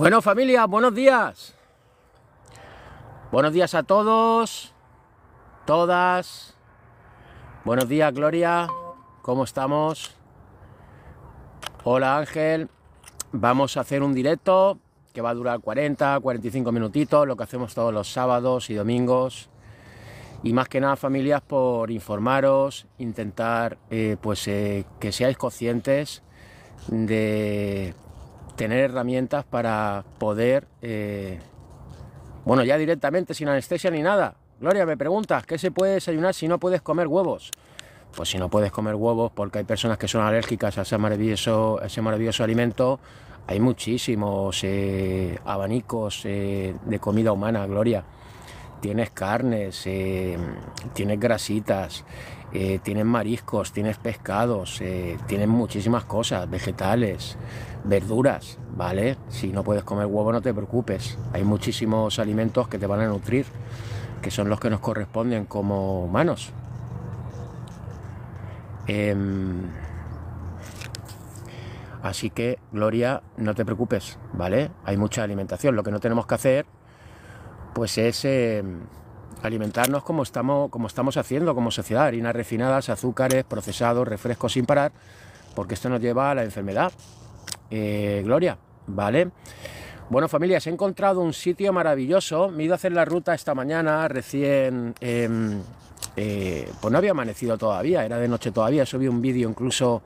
Bueno familia, buenos días. Buenos días a todos, todas. Buenos días Gloria, ¿cómo estamos? Hola Ángel, vamos a hacer un directo que va a durar 40, 45 minutitos, lo que hacemos todos los sábados y domingos. Y más que nada familias por informaros, intentar eh, pues eh, que seáis conscientes de tener herramientas para poder, eh, bueno, ya directamente sin anestesia ni nada. Gloria, me preguntas, ¿qué se puede desayunar si no puedes comer huevos? Pues si no puedes comer huevos porque hay personas que son alérgicas a ese maravilloso, ese maravilloso alimento, hay muchísimos eh, abanicos eh, de comida humana, Gloria. Tienes carnes, tienes grasitas, Tienes eh, tienen mariscos, tienes pescados, tienes eh, tienen muchísimas cosas, vegetales, verduras, ¿vale? Si no puedes comer huevo no te preocupes, hay muchísimos alimentos que te van a nutrir, que son los que nos corresponden como humanos. Em, así que, Gloria, no te preocupes, ¿vale? Hay mucha alimentación, lo que no tenemos que hacer, pues es em, alimentarnos como estamos, como estamos haciendo como sociedad, harinas refinadas, azúcares, procesados, refrescos sin parar, porque esto nos lleva a la enfermedad. Eh, Gloria, ¿vale? Bueno, familias, he encontrado un sitio maravilloso. Me he ido a hacer la ruta esta mañana, recién. Em, eh, pues no había amanecido todavía, era de noche todavía. Subí un vídeo incluso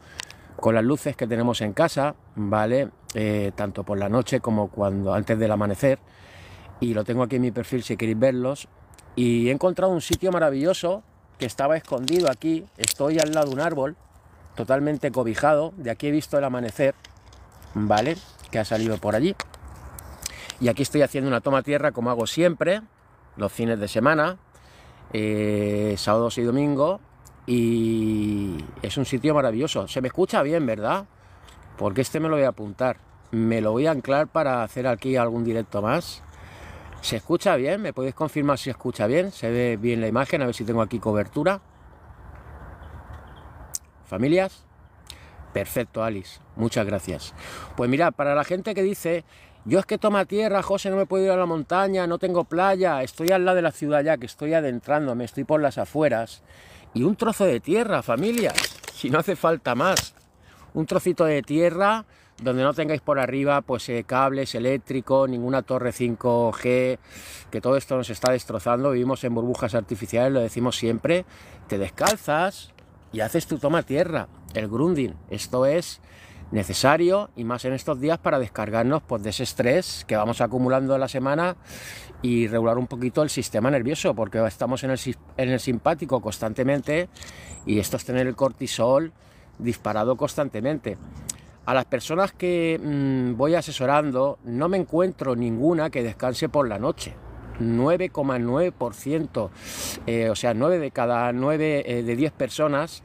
con las luces que tenemos en casa, ¿vale? Eh, tanto por la noche como cuando antes del amanecer. Y lo tengo aquí en mi perfil si queréis verlos. Y he encontrado un sitio maravilloso que estaba escondido aquí. Estoy al lado de un árbol, totalmente cobijado. De aquí he visto el amanecer, ¿vale? Que ha salido por allí. Y aquí estoy haciendo una toma tierra como hago siempre, los fines de semana, eh, sábados y domingos. Y es un sitio maravilloso. Se me escucha bien, ¿verdad? Porque este me lo voy a apuntar. Me lo voy a anclar para hacer aquí algún directo más ¿Se escucha bien? ¿Me podéis confirmar si escucha bien? ¿Se ve bien la imagen? A ver si tengo aquí cobertura. ¿Familias? Perfecto, Alice. Muchas gracias. Pues mira, para la gente que dice, yo es que toma tierra, José, no me puedo ir a la montaña, no tengo playa, estoy al lado de la ciudad ya, que estoy me estoy por las afueras. Y un trozo de tierra, familias, si no hace falta más. Un trocito de tierra donde no tengáis por arriba pues eh, cables eléctricos, ninguna torre 5G, que todo esto nos está destrozando, vivimos en burbujas artificiales, lo decimos siempre, te descalzas y haces tu toma tierra, el grunding, esto es necesario y más en estos días para descargarnos pues, de ese estrés que vamos acumulando la semana y regular un poquito el sistema nervioso porque estamos en el, en el simpático constantemente y esto es tener el cortisol disparado constantemente. A las personas que mm, voy asesorando, no me encuentro ninguna que descanse por la noche. 9,9%, eh, o sea, 9 de cada 9 eh, de 10 personas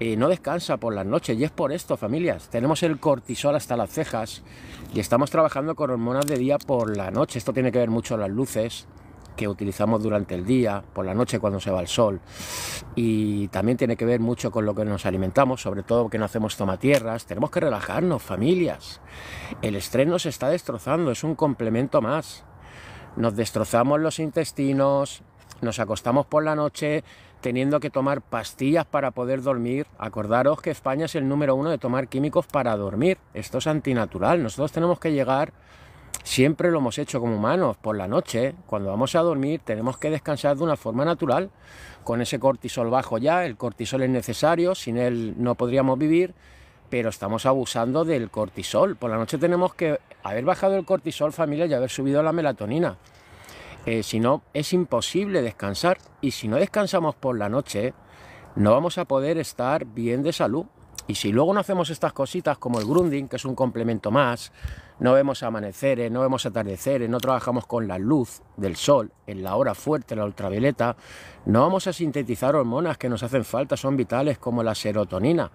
eh, no descansa por la noche Y es por esto, familias. Tenemos el cortisol hasta las cejas y estamos trabajando con hormonas de día por la noche. Esto tiene que ver mucho con las luces, que utilizamos durante el día, por la noche cuando se va el sol. Y también tiene que ver mucho con lo que nos alimentamos, sobre todo que no hacemos tomatierras. Tenemos que relajarnos, familias. El estrés nos está destrozando, es un complemento más. Nos destrozamos los intestinos, nos acostamos por la noche teniendo que tomar pastillas para poder dormir. Acordaros que España es el número uno de tomar químicos para dormir. Esto es antinatural. Nosotros tenemos que llegar Siempre lo hemos hecho como humanos, por la noche, cuando vamos a dormir tenemos que descansar de una forma natural, con ese cortisol bajo ya, el cortisol es necesario, sin él no podríamos vivir, pero estamos abusando del cortisol. Por la noche tenemos que haber bajado el cortisol familia y haber subido la melatonina. Eh, si no, es imposible descansar y si no descansamos por la noche, no vamos a poder estar bien de salud y si luego no hacemos estas cositas como el grunding, que es un complemento más, no vemos amaneceres, no vemos atardeceres, no trabajamos con la luz del sol en la hora fuerte, la ultravioleta, no vamos a sintetizar hormonas que nos hacen falta, son vitales como la serotonina,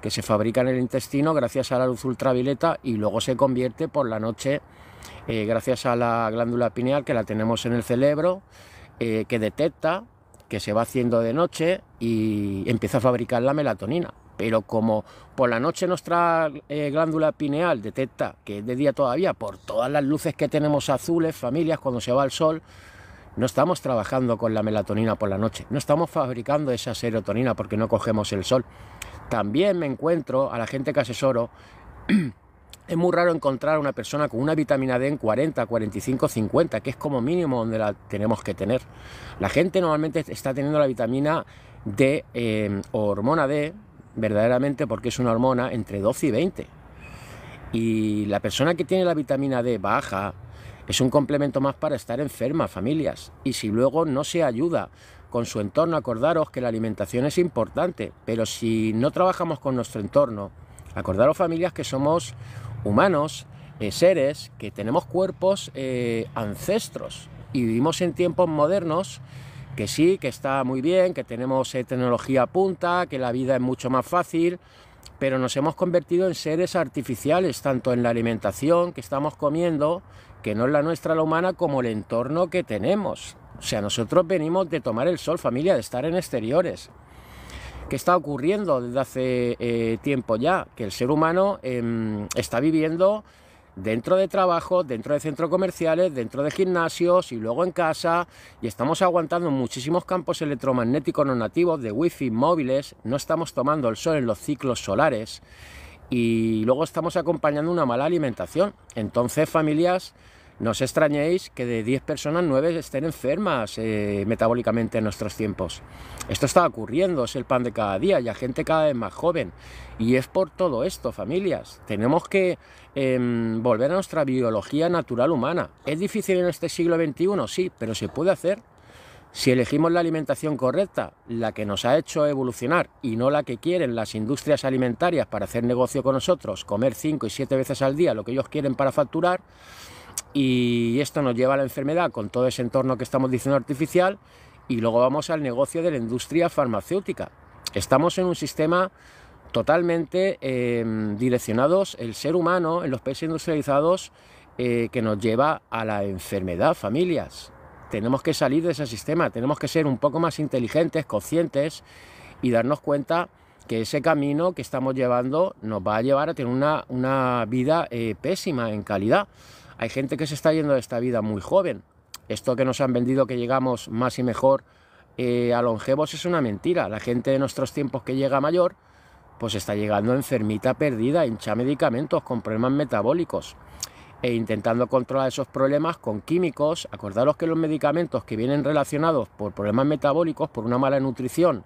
que se fabrica en el intestino gracias a la luz ultravioleta y luego se convierte por la noche eh, gracias a la glándula pineal que la tenemos en el cerebro, eh, que detecta que se va haciendo de noche y empieza a fabricar la melatonina. Pero como por la noche nuestra eh, glándula pineal detecta que es de día todavía, por todas las luces que tenemos azules, familias, cuando se va el sol, no estamos trabajando con la melatonina por la noche, no estamos fabricando esa serotonina porque no cogemos el sol. También me encuentro a la gente que asesoro, es muy raro encontrar a una persona con una vitamina D en 40, 45, 50, que es como mínimo donde la tenemos que tener. La gente normalmente está teniendo la vitamina D o eh, hormona D, verdaderamente porque es una hormona entre 12 y 20. Y la persona que tiene la vitamina D baja es un complemento más para estar enferma, familias. Y si luego no se ayuda con su entorno, acordaros que la alimentación es importante, pero si no trabajamos con nuestro entorno, acordaros familias que somos humanos, eh, seres, que tenemos cuerpos eh, ancestros y vivimos en tiempos modernos que sí, que está muy bien, que tenemos eh, tecnología punta, que la vida es mucho más fácil, pero nos hemos convertido en seres artificiales, tanto en la alimentación que estamos comiendo, que no es la nuestra la humana, como el entorno que tenemos. O sea, nosotros venimos de tomar el sol, familia, de estar en exteriores. ¿Qué está ocurriendo desde hace eh, tiempo ya? Que el ser humano em, está viviendo dentro de trabajo, dentro de centros comerciales, dentro de gimnasios y luego en casa. Y estamos aguantando muchísimos campos electromagnéticos no nativos de wifi móviles, no estamos tomando el sol en los ciclos solares y luego estamos acompañando una mala alimentación. Entonces, familias no os extrañéis que de 10 personas 9 estén enfermas eh, metabólicamente en nuestros tiempos. Esto está ocurriendo, es el pan de cada día y hay gente cada vez más joven. Y es por todo esto, familias. Tenemos que em, volver a nuestra biología natural humana. ¿Es difícil en este siglo XXI? Sí, pero se puede hacer. Si elegimos la alimentación correcta, la que nos ha hecho evolucionar y no la que quieren las industrias alimentarias para hacer negocio con nosotros, comer 5 y 7 veces al día lo que ellos quieren para facturar, y esto nos lleva a la enfermedad con todo ese entorno que estamos diciendo artificial y luego vamos al negocio de la industria farmacéutica. Estamos en un sistema totalmente em, direccionados, el ser humano en los países industrializados, eh, que nos lleva a la enfermedad, familias. Tenemos que salir de ese sistema, tenemos que ser un poco más inteligentes, conscientes y darnos cuenta que ese camino que estamos llevando nos va a llevar a tener una, vida eh, pésima en calidad. Hay gente que se está yendo de esta vida muy joven. Esto que nos han vendido que llegamos más y mejor eh, a longevos es una mentira. La gente de nuestros tiempos que llega mayor, pues está llegando enfermita, perdida, hincha medicamentos, con problemas metabólicos e intentando controlar esos problemas con químicos. Acordaros que los medicamentos que vienen relacionados por problemas metabólicos, por una mala nutrición,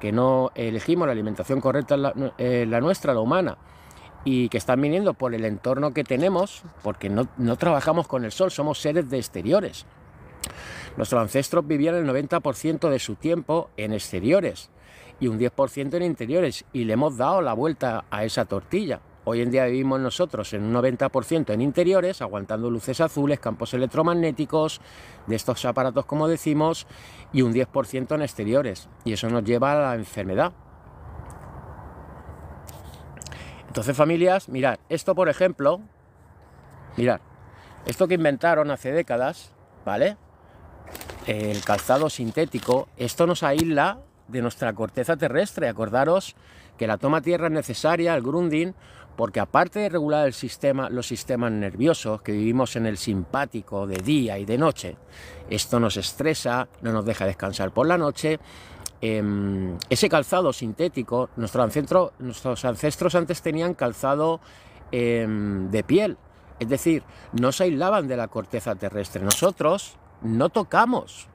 que no elegimos la alimentación correcta, eh, la nuestra, la humana, y que están viniendo por el entorno que tenemos, porque no, trabajamos con el sol, somos seres de exteriores. Nuestros ancestros vivían el 90% de su tiempo en exteriores y un 10% en interiores y le hemos dado la vuelta a esa tortilla. Hoy en día vivimos nosotros en un 90% en interiores, aguantando luces azules, campos electromagnéticos, de estos aparatos como decimos, y un 10% en exteriores. Y eso nos lleva a la enfermedad, entonces, familias, mirad, esto por ejemplo, mirad, esto que inventaron hace décadas, ¿vale? El calzado sintético, esto nos aísla de nuestra corteza terrestre. Acordaros que la toma tierra es necesaria, el grounding porque aparte de regular el sistema, los sistemas nerviosos que vivimos en el simpático de día y de noche, esto nos estresa, no nos deja descansar por la noche Em, ese calzado sintético, nuestros ancestros antes tenían calzado em, de piel, es decir, no se aislaban de la corteza terrestre. Nosotros no tocamos,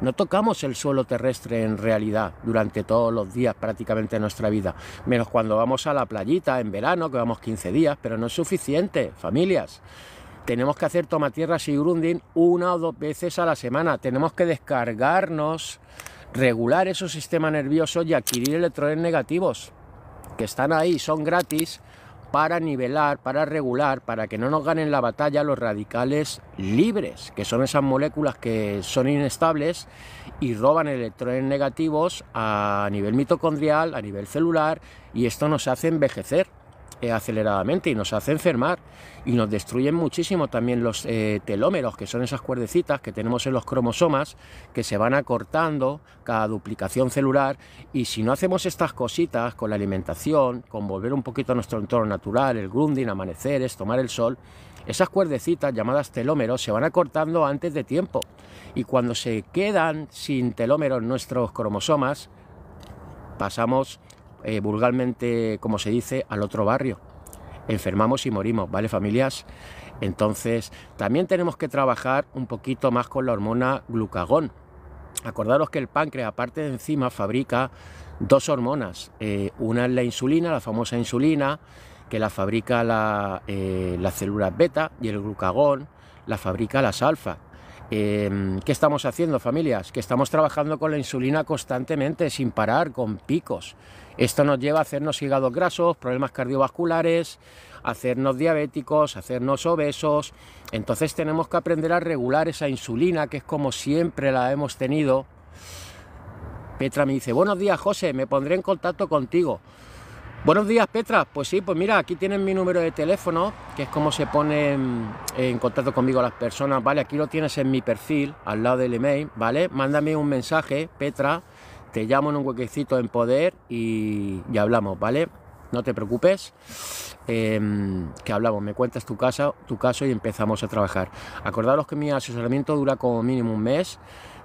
no tocamos el suelo terrestre en realidad durante todos los días prácticamente de nuestra vida, menos cuando vamos a la playita en verano, que vamos 15 días, pero no es suficiente, familias. Tenemos que hacer tomatierras y grunding una o dos veces a la semana. Tenemos que descargarnos regular esos sistemas nerviosos y adquirir electrones negativos, que están ahí, son gratis para nivelar, para regular, para que no nos ganen la batalla los radicales libres, que son esas moléculas que son inestables y roban electrones negativos a nivel mitocondrial, a nivel celular, y esto nos hace envejecer. Eh, aceleradamente y nos hace enfermar y nos destruyen muchísimo también los eh, telómeros, que son esas cuerdecitas que tenemos en los cromosomas que se van acortando cada duplicación celular y si no hacemos estas cositas con la alimentación, con volver un poquito a nuestro entorno natural, el grounding, amaneceres, tomar el sol, esas cuerdecitas llamadas telómeros se van acortando antes de tiempo y cuando se quedan sin telómeros nuestros cromosomas, pasamos eh, vulgarmente, como se dice, al otro barrio. Enfermamos y morimos, ¿vale familias? Entonces, también tenemos que trabajar un poquito más con la hormona glucagón. Acordaros que el páncreas, aparte de encima, fabrica dos hormonas. Eh, una es la insulina, la famosa insulina, que la fabrica la, eh, las células beta, y el glucagón la fabrica las alfas. Em, ¿Qué estamos haciendo, familias? Que estamos trabajando con la insulina constantemente, sin parar, con picos. Esto nos lleva a hacernos hígados grasos, problemas cardiovasculares, hacernos diabéticos, hacernos obesos. Entonces tenemos que aprender a regular esa insulina, que es como siempre la hemos tenido. Petra me dice, buenos días José, me pondré en contacto contigo. Buenos días Petra, pues sí, pues mira, aquí tienes mi número de teléfono, que es como se ponen en contacto conmigo las personas, ¿vale? Aquí lo tienes en mi perfil, al lado del email, ¿vale? Mándame un mensaje, Petra, te llamo en un huequecito en poder y, hablamos, ¿vale? No te preocupes, em, que hablamos, me cuentas tu, casa, tu caso y empezamos a trabajar. Acordaros que mi asesoramiento dura como mínimo un mes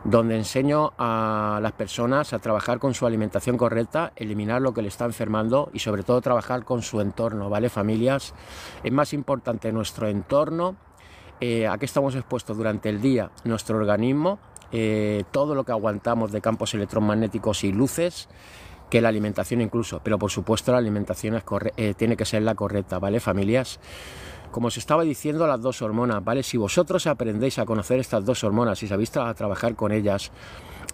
donde enseño a las personas a trabajar con su alimentación correcta, eliminar lo que le está enfermando y sobre todo trabajar con su entorno, ¿vale? Familias, es más importante nuestro entorno, eh, a qué estamos expuestos durante el día, nuestro organismo, eh, todo lo que aguantamos de campos electromagnéticos y luces, que la alimentación incluso, pero por supuesto la alimentación eh, tiene que ser la correcta, ¿vale? Familias como os estaba diciendo, las dos hormonas, ¿vale? Si vosotros aprendéis a conocer estas dos hormonas y sabéis trabajar con ellas,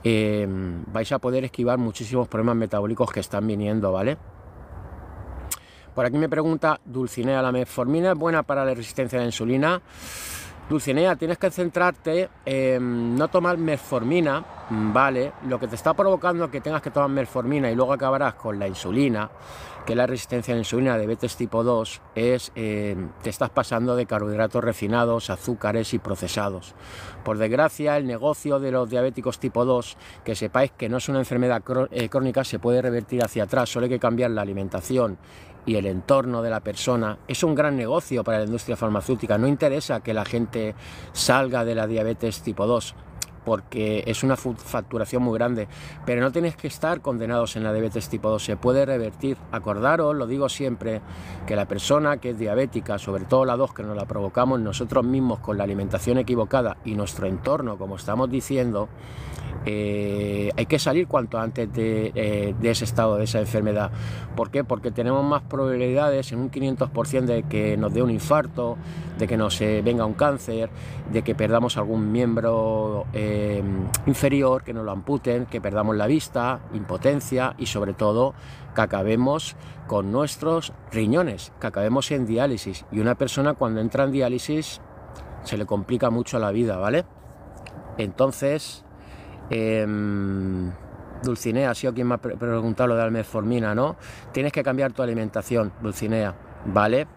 em, vais a poder esquivar muchísimos problemas metabólicos que están viniendo, ¿vale? Por aquí me pregunta Dulcinea, ¿la metformina es buena para la resistencia a la insulina? Dulcinea, tienes que centrarte en no tomar metformina ¿vale? Lo que te está provocando que tengas que tomar melformina y luego acabarás con la insulina, que la resistencia a la insulina, diabetes tipo 2, es eh, te estás pasando de carbohidratos refinados, azúcares y procesados. Por desgracia, el negocio de los diabéticos tipo 2, que sepáis que no es una enfermedad eh, crónica, se puede revertir hacia atrás, solo hay que cambiar la alimentación y el entorno de la persona es un gran negocio para la industria farmacéutica. No interesa que la gente salga de la diabetes tipo 2, porque es una facturación muy grande. Pero no tenéis que estar condenados en la diabetes tipo 2, se puede revertir. Acordaros, lo digo siempre, que la persona que es diabética, sobre todo la 2 que nos la provocamos nosotros mismos con la alimentación equivocada y nuestro entorno, como estamos diciendo, eh, hay que salir cuanto antes eh, de, ese estado, de esa enfermedad. ¿Por qué? Porque tenemos más probabilidades en un 500% de que nos dé un infarto, de que nos eh, venga un cáncer, de que perdamos algún miembro eh, inferior, que nos lo amputen, que perdamos la vista, impotencia y sobre todo que acabemos con nuestros riñones, que acabemos en diálisis. Y una persona cuando entra en diálisis se le complica mucho la vida, ¿vale? Entonces, em, Dulcinea, ha sido quien me ha preguntado lo de la ¿no? Tienes que cambiar tu alimentación, Dulcinea, ¿vale?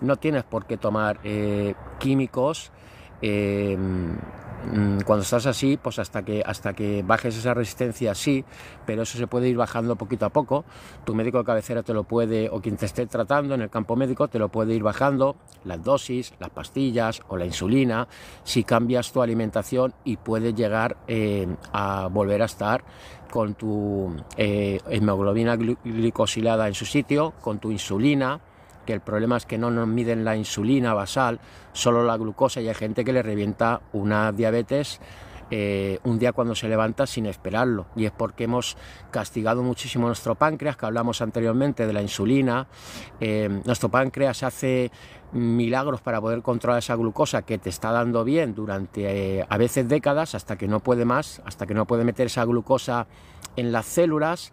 No tienes por qué tomar eh, químicos em, Mm, cuando estás así, pues hasta que, hasta que bajes esa resistencia, sí, pero eso se puede ir bajando poquito a poco. Tu médico de cabecera te lo puede, o quien te esté tratando en el campo médico, te lo puede ir bajando, las dosis, las pastillas o la insulina, si cambias tu alimentación y puedes llegar eh, a volver a estar con tu eh, hemoglobina glicosilada en su sitio, con tu insulina, que el problema es que no nos miden la insulina basal, solo la glucosa y hay gente que le revienta una diabetes eh, un día cuando se levanta sin esperarlo. Y es porque hemos castigado muchísimo nuestro páncreas, que hablamos anteriormente de la insulina. Eh, nuestro páncreas hace milagros para poder controlar esa glucosa que te está dando bien durante eh, a veces décadas hasta que no puede más, hasta que no puede meter esa glucosa en las células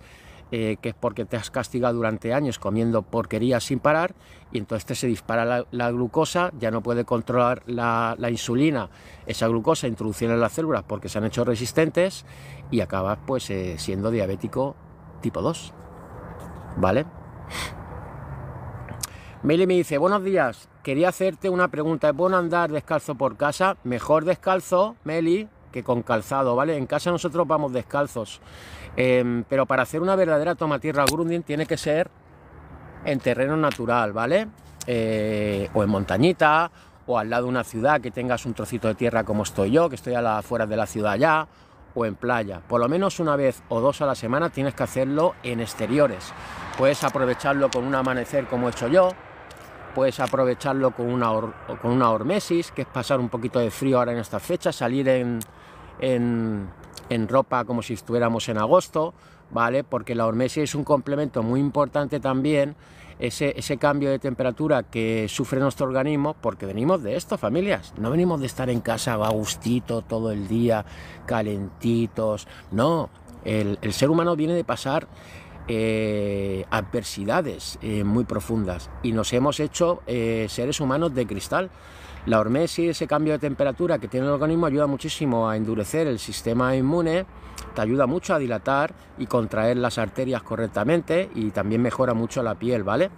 eh, que es porque te has castigado durante años comiendo porquerías sin parar y entonces te se dispara la, glucosa, ya no puede controlar la, insulina, esa glucosa introducida en las células porque se han hecho resistentes y acabas pues eh, siendo diabético tipo 2. ¿Vale? Meli me dice, buenos días, quería hacerte una pregunta, ¿es bueno andar descalzo por casa? Mejor descalzo, Meli, que con calzado, ¿vale? En casa nosotros vamos descalzos Em, pero para hacer una verdadera toma tierra grunding tiene que ser en terreno natural, ¿vale? Eh, o en montañita, o al lado de una ciudad que tengas un trocito de tierra como estoy yo, que estoy a las afueras de la ciudad ya, o en playa. Por lo menos una vez o dos a la semana tienes que hacerlo en exteriores. Puedes aprovecharlo con un amanecer como he hecho yo, puedes aprovecharlo con una, con una hormesis, que es pasar un poquito de frío ahora en estas fechas, salir en, en ropa como si estuviéramos en agosto, ¿vale? Porque la hormesia es un complemento muy importante también, ese, ese cambio de temperatura que sufre nuestro organismo, porque venimos de esto, familias. No venimos de estar en casa a gustito todo el día, calentitos. No, el, ser humano viene de pasar eh, adversidades eh, muy profundas y nos hemos hecho eh, seres humanos de cristal. La hormesis, ese cambio de temperatura que tiene el organismo, ayuda muchísimo a endurecer el sistema inmune, te ayuda mucho a dilatar y contraer las arterias correctamente y también mejora mucho la piel, ¿vale?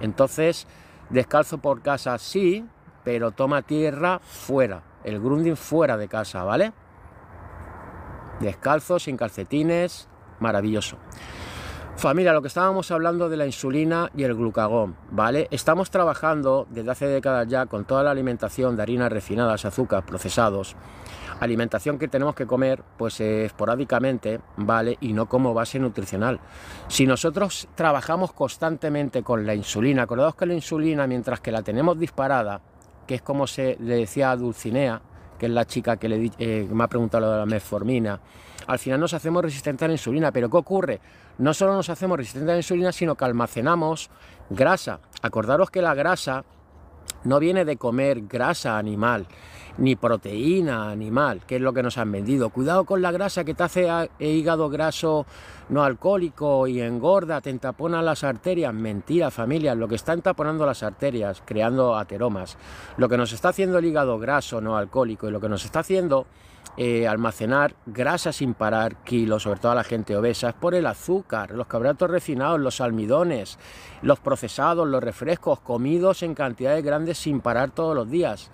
Entonces, descalzo por casa sí, pero toma tierra fuera, el grounding fuera de casa, ¿vale? Descalzo, sin calcetines, maravilloso. Familia, lo que estábamos hablando de la insulina y el glucagón, ¿vale? Estamos trabajando desde hace décadas ya con toda la alimentación de harinas refinadas, azúcares, procesados, alimentación que tenemos que comer pues esporádicamente, ¿vale? Y no como base nutricional. Si nosotros trabajamos constantemente con la insulina, acordaos que la insulina mientras que la tenemos disparada, que es como se le decía a Dulcinea, que es la chica que, le, eh, me ha preguntado lo de la metformina, al final nos hacemos resistentes a la insulina. Pero ¿qué ocurre? No solo nos hacemos resistentes a la insulina, sino que almacenamos grasa. Acordaros que la grasa no viene de comer grasa animal ni proteína animal, que es lo que nos han vendido. Cuidado con la grasa que te hace e hígado graso no alcohólico y engorda, te entapona las arterias. Mentira, familia, lo que está entaponando las arterias, creando ateromas. Lo que nos está haciendo el hígado graso no alcohólico y lo que nos está haciendo eh, almacenar grasa sin parar, kilos, sobre todo a la gente obesa, es por el azúcar, los carbohidratos refinados, los almidones, los procesados, los refrescos comidos en cantidades grandes sin parar todos los días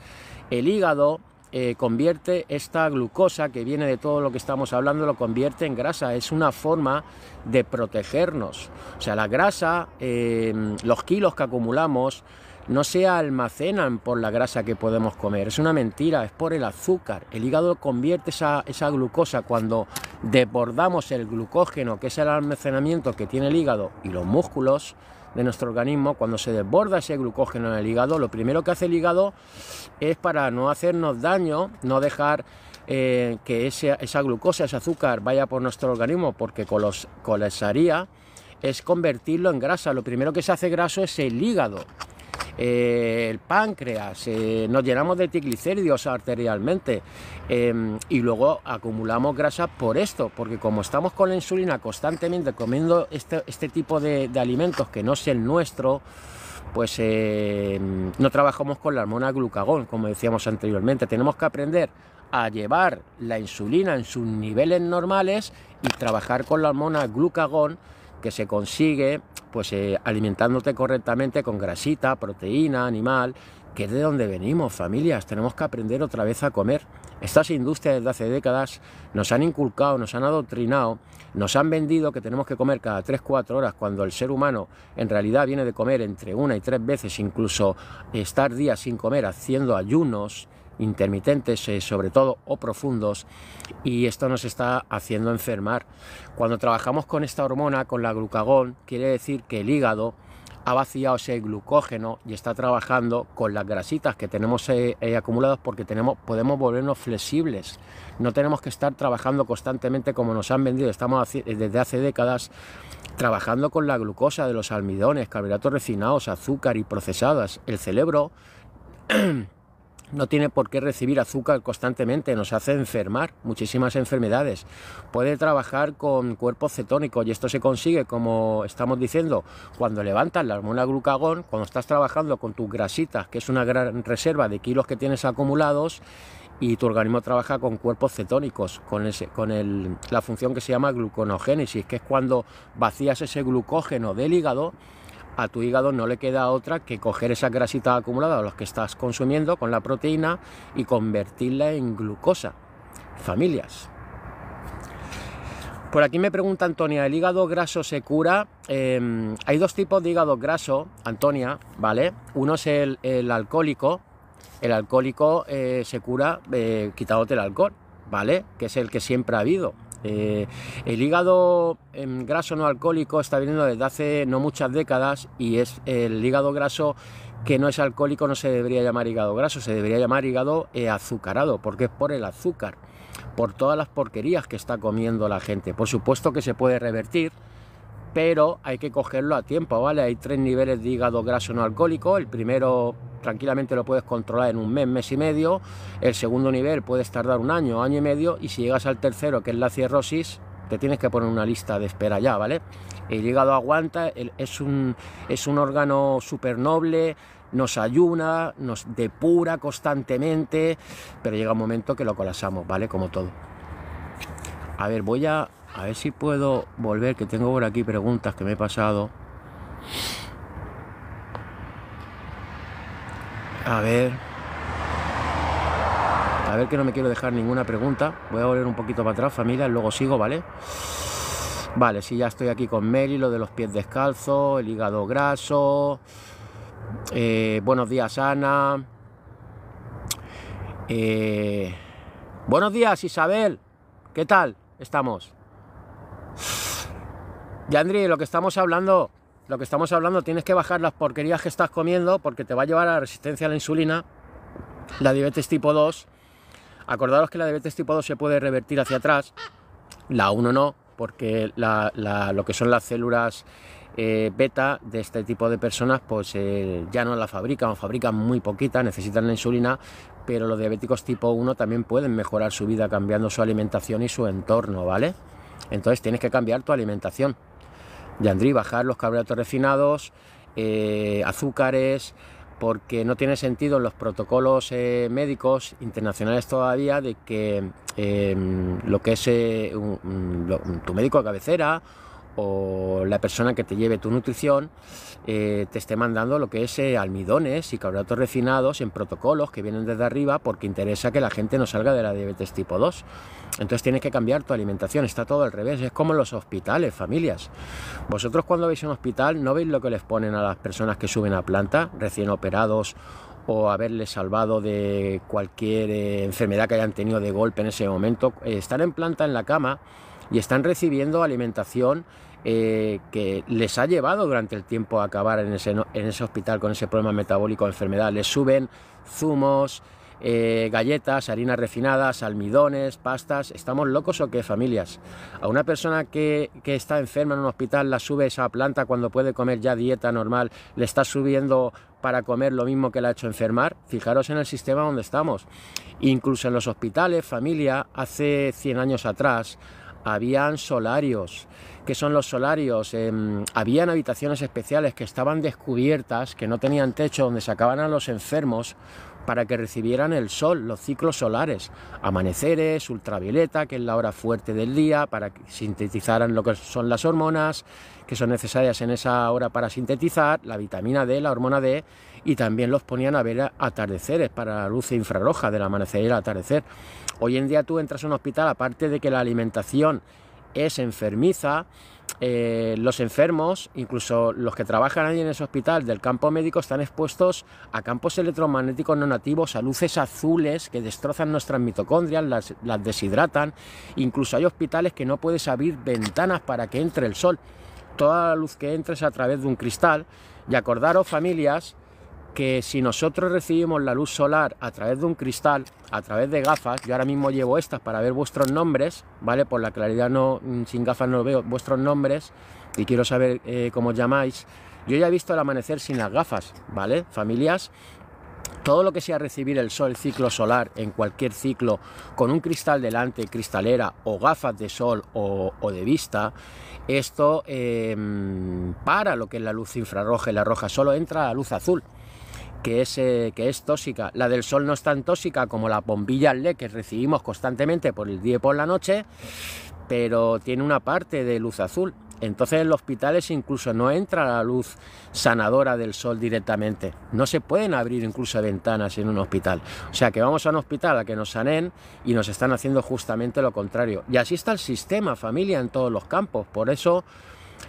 el hígado eh, convierte esta glucosa que viene de todo lo que estamos hablando, lo convierte en grasa. Es una forma de protegernos. O sea, la grasa, eh, los kilos que acumulamos, no se almacenan por la grasa que podemos comer. Es una mentira, es por el azúcar. El hígado convierte esa, esa glucosa cuando desbordamos el glucógeno, que es el almacenamiento que tiene el hígado y los músculos, de nuestro organismo, cuando se desborda ese glucógeno en el hígado, lo primero que hace el hígado es para no hacernos daño, no dejar eh, que esa glucosa, ese azúcar vaya por nuestro organismo porque colapsaría, es convertirlo en grasa. Lo primero que se hace graso es el hígado el páncreas, eh, nos llenamos de triglicéridos arterialmente em, y luego acumulamos grasa por esto, porque como estamos con la insulina constantemente comiendo este, este tipo de, alimentos que no es el nuestro, pues em, no trabajamos con la hormona glucagón, como decíamos anteriormente. Tenemos que aprender a llevar la insulina en sus niveles normales y trabajar con la hormona glucagón que se consigue pues eh, alimentándote correctamente con grasita, proteína, animal, que es de donde venimos, familias, tenemos que aprender otra vez a comer. Estas industrias desde hace décadas nos han inculcado, nos han adoctrinado, nos han vendido que tenemos que comer cada 3-4 horas, cuando el ser humano en realidad viene de comer entre una y tres veces, incluso estar días sin comer, haciendo ayunos, intermitentes eh, sobre todo o profundos y esto nos está haciendo enfermar. Cuando trabajamos con esta hormona, con la glucagón, quiere decir que el hígado ha vaciado ese glucógeno y está trabajando con las grasitas que tenemos acumulados eh, eh, acumuladas porque tenemos, podemos volvernos flexibles. No tenemos que estar trabajando constantemente como nos han vendido. Estamos desde hace décadas trabajando con la glucosa de los almidones, carbohidratos refinados, azúcar y procesadas. El cerebro no tiene por qué recibir azúcar constantemente, nos hace enfermar muchísimas enfermedades. Puede trabajar con cuerpos cetónicos y esto se consigue, como estamos diciendo, cuando levantas la hormona glucagón, cuando estás trabajando con tus grasitas, que es una gran reserva de kilos que tienes acumulados, y tu organismo trabaja con cuerpos cetónicos, con, con el, la función que se llama gluconogénesis, que es cuando vacías ese glucógeno del hígado a tu hígado no le queda otra que coger grasita acumulada acumuladas, los que estás consumiendo con la proteína y convertirla en glucosa. Familias. Por aquí me pregunta Antonia, ¿el hígado graso se cura? Em, hay dos tipos de hígado graso, Antonia, ¿vale? Uno es el, alcohólico. El alcohólico eh, se cura eh, quitándote el alcohol, ¿vale? Que es el que siempre ha habido, eh, el hígado em, graso no alcohólico está viniendo desde hace no muchas décadas y es el hígado graso que no es alcohólico, no se debería llamar hígado graso, se debería llamar hígado eh, azucarado, porque es por el azúcar, por todas las porquerías que está comiendo la gente. Por supuesto que se puede revertir, pero hay que cogerlo a tiempo, ¿vale? Hay tres niveles de hígado graso no alcohólico, el primero tranquilamente lo puedes controlar en un mes, mes y medio, el segundo nivel puedes tardar un año, año y medio, y si llegas al tercero, que es la cirrosis, te tienes que poner una lista de espera ya, ¿vale? El hígado aguanta, es un, es un órgano súper noble, nos ayuna, nos depura constantemente, pero llega un momento que lo colasamos, ¿vale? Como todo. A ver, voy a a ver si puedo volver, que tengo por aquí preguntas que me he pasado. A ver. A ver que no me quiero dejar ninguna pregunta. Voy a volver un poquito para atrás, familia, luego sigo, ¿vale? Vale, sí, ya estoy aquí con Meli, lo de los pies descalzos, el hígado graso. Eh, buenos días, Ana. Eh, buenos días, Isabel. ¿Qué tal? Estamos. Yandri, lo que estamos hablando, lo que estamos hablando, tienes que bajar las porquerías que estás comiendo porque te va a llevar a la resistencia a la insulina, la diabetes tipo 2. Acordaros que la diabetes tipo 2 se puede revertir hacia atrás, la 1 no, porque lo que son las células eh, beta de este tipo de personas pues eh, ya no la fabrican o fabrican muy poquita, necesitan la insulina, pero los diabéticos tipo 1 también pueden mejorar su vida cambiando su alimentación y su entorno, ¿vale? Entonces tienes que cambiar tu alimentación. Yandri, bajar los carbohidratos refinados, eh, azúcares, porque no tiene sentido en los protocolos eh, médicos internacionales todavía de que em, lo que es eh, tu médico de cabecera o la persona que te lleve tu nutrición eh, te esté mandando lo que es eh, almidones y carbohidratos refinados en protocolos que vienen desde arriba porque interesa que la gente no salga de la diabetes tipo 2. Entonces tienes que cambiar tu alimentación, está todo al revés, es como los hospitales, familias. Vosotros cuando veis un hospital no veis lo que les ponen a las personas que suben a planta, recién operados o haberles salvado de cualquier eh, enfermedad que hayan tenido de golpe en ese momento. están en planta en la cama y están recibiendo alimentación eh, que les ha llevado durante el tiempo a acabar en ese, hospital con ese problema metabólico, enfermedad. Les suben zumos, eh, galletas, harinas refinadas, almidones, pastas. ¿Estamos locos o qué, familias? A una persona que, que, está enferma en un hospital la sube esa planta cuando puede comer ya dieta normal, le está subiendo para comer lo mismo que la ha hecho enfermar. Fijaros en el sistema donde estamos. Incluso en los hospitales, familia, hace 100 años atrás, habían solarios, que son los solarios, em, habían habitaciones especiales que estaban descubiertas, que no tenían techo, donde sacaban a los enfermos para que recibieran el sol, los ciclos solares, amaneceres, ultravioleta, que es la hora fuerte del día, para que sintetizaran lo que son las hormonas, que son necesarias en esa hora para sintetizar, la vitamina D, la hormona D, y también los ponían a ver atardeceres para la luz infrarroja del amanecer y el atardecer. Hoy en día tú entras a un hospital, aparte de que la alimentación es enfermiza, eh, los enfermos, incluso los que trabajan ahí en ese hospital del campo médico, están expuestos a campos electromagnéticos no nativos, a luces azules que destrozan nuestras mitocondrias, las, deshidratan. Incluso hay hospitales que no puedes abrir ventanas para que entre el sol. Toda la luz que entre es a través de un cristal. Y acordaros, familias, que si nosotros recibimos la luz solar a través de un cristal, a través de gafas, yo ahora mismo llevo estas para ver vuestros nombres, ¿vale? Por la claridad no, mm, sin gafas no veo vuestros nombres y quiero saber eh, cómo llamáis. Yo ya he visto el amanecer sin las gafas, ¿vale? Familias, todo lo que sea recibir el sol, ciclo solar, en cualquier ciclo, con un cristal delante, cristalera o gafas de sol o, de vista, esto em, para lo que es la luz infrarroja y la roja, solo entra la luz azul que es, que es tóxica. La del sol no es tan tóxica como la bombilla LED que recibimos constantemente por el día y por la noche, pero tiene una parte de luz azul. Entonces en los hospitales incluso no entra la luz sanadora del sol directamente. No se pueden abrir incluso ventanas en un hospital. O sea que vamos a un hospital a que nos sanen y nos están haciendo justamente lo contrario. Y así está el sistema, familia, en todos los campos. Por eso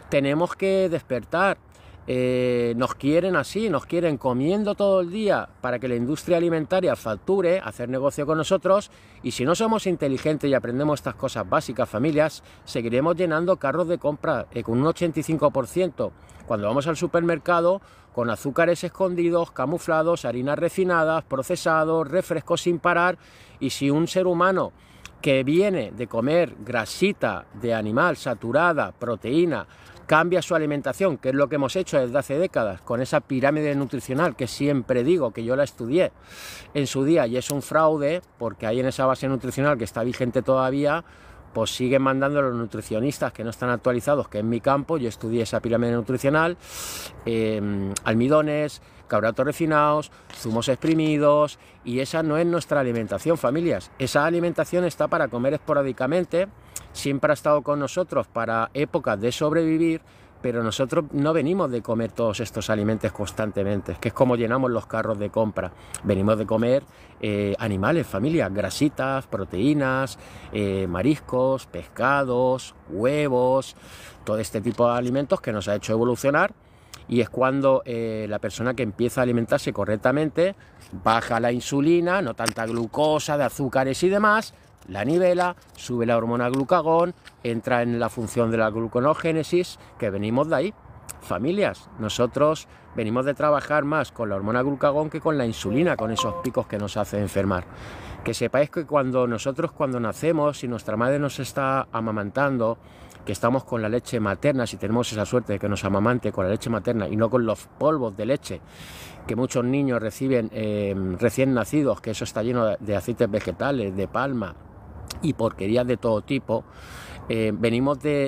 tenemos que despertar eh, nos quieren así, nos quieren comiendo todo el día para que la industria alimentaria facture, hacer negocio con nosotros, y si no somos inteligentes y aprendemos estas cosas básicas, familias, seguiremos llenando carros de compra eh, con un 85%. Cuando vamos al supermercado, con azúcares escondidos, camuflados, harinas refinadas, procesados, refrescos sin parar, y si un ser humano que viene de comer grasita de animal saturada, proteína, cambia su alimentación, que es lo que hemos hecho desde hace décadas, con esa pirámide nutricional que siempre digo, que yo la estudié en su día y es un fraude, porque ahí en esa base nutricional que está vigente todavía, pues siguen mandando los nutricionistas que no están actualizados, que en mi campo yo estudié esa pirámide nutricional, eh, almidones, cabratos refinados, zumos exprimidos y esa no es nuestra alimentación, familias. Esa alimentación está para comer esporádicamente, siempre ha estado con nosotros para épocas de sobrevivir, pero nosotros no venimos de comer todos estos alimentos constantemente, que es como llenamos los carros de compra. Venimos de comer eh, animales, familias, grasitas, proteínas, eh, mariscos, pescados, huevos, todo este tipo de alimentos que nos ha hecho evolucionar y es cuando eh, la persona que empieza a alimentarse correctamente baja la insulina, no tanta glucosa, de azúcares y demás, la nivela, sube la hormona glucagón, entra en la función de la gluconogénesis, que venimos de ahí. Familias, nosotros venimos de trabajar más con la hormona glucagón que con la insulina, con esos picos que nos hace enfermar. Que sepáis que cuando nosotros cuando nacemos y nuestra madre nos está amamantando, que estamos con la leche materna, si tenemos esa suerte de que nos amamante con la leche materna y no con los polvos de leche que muchos niños reciben eh, recién nacidos, que eso está lleno de aceites vegetales, de palma y porquerías de todo tipo, eh, venimos de,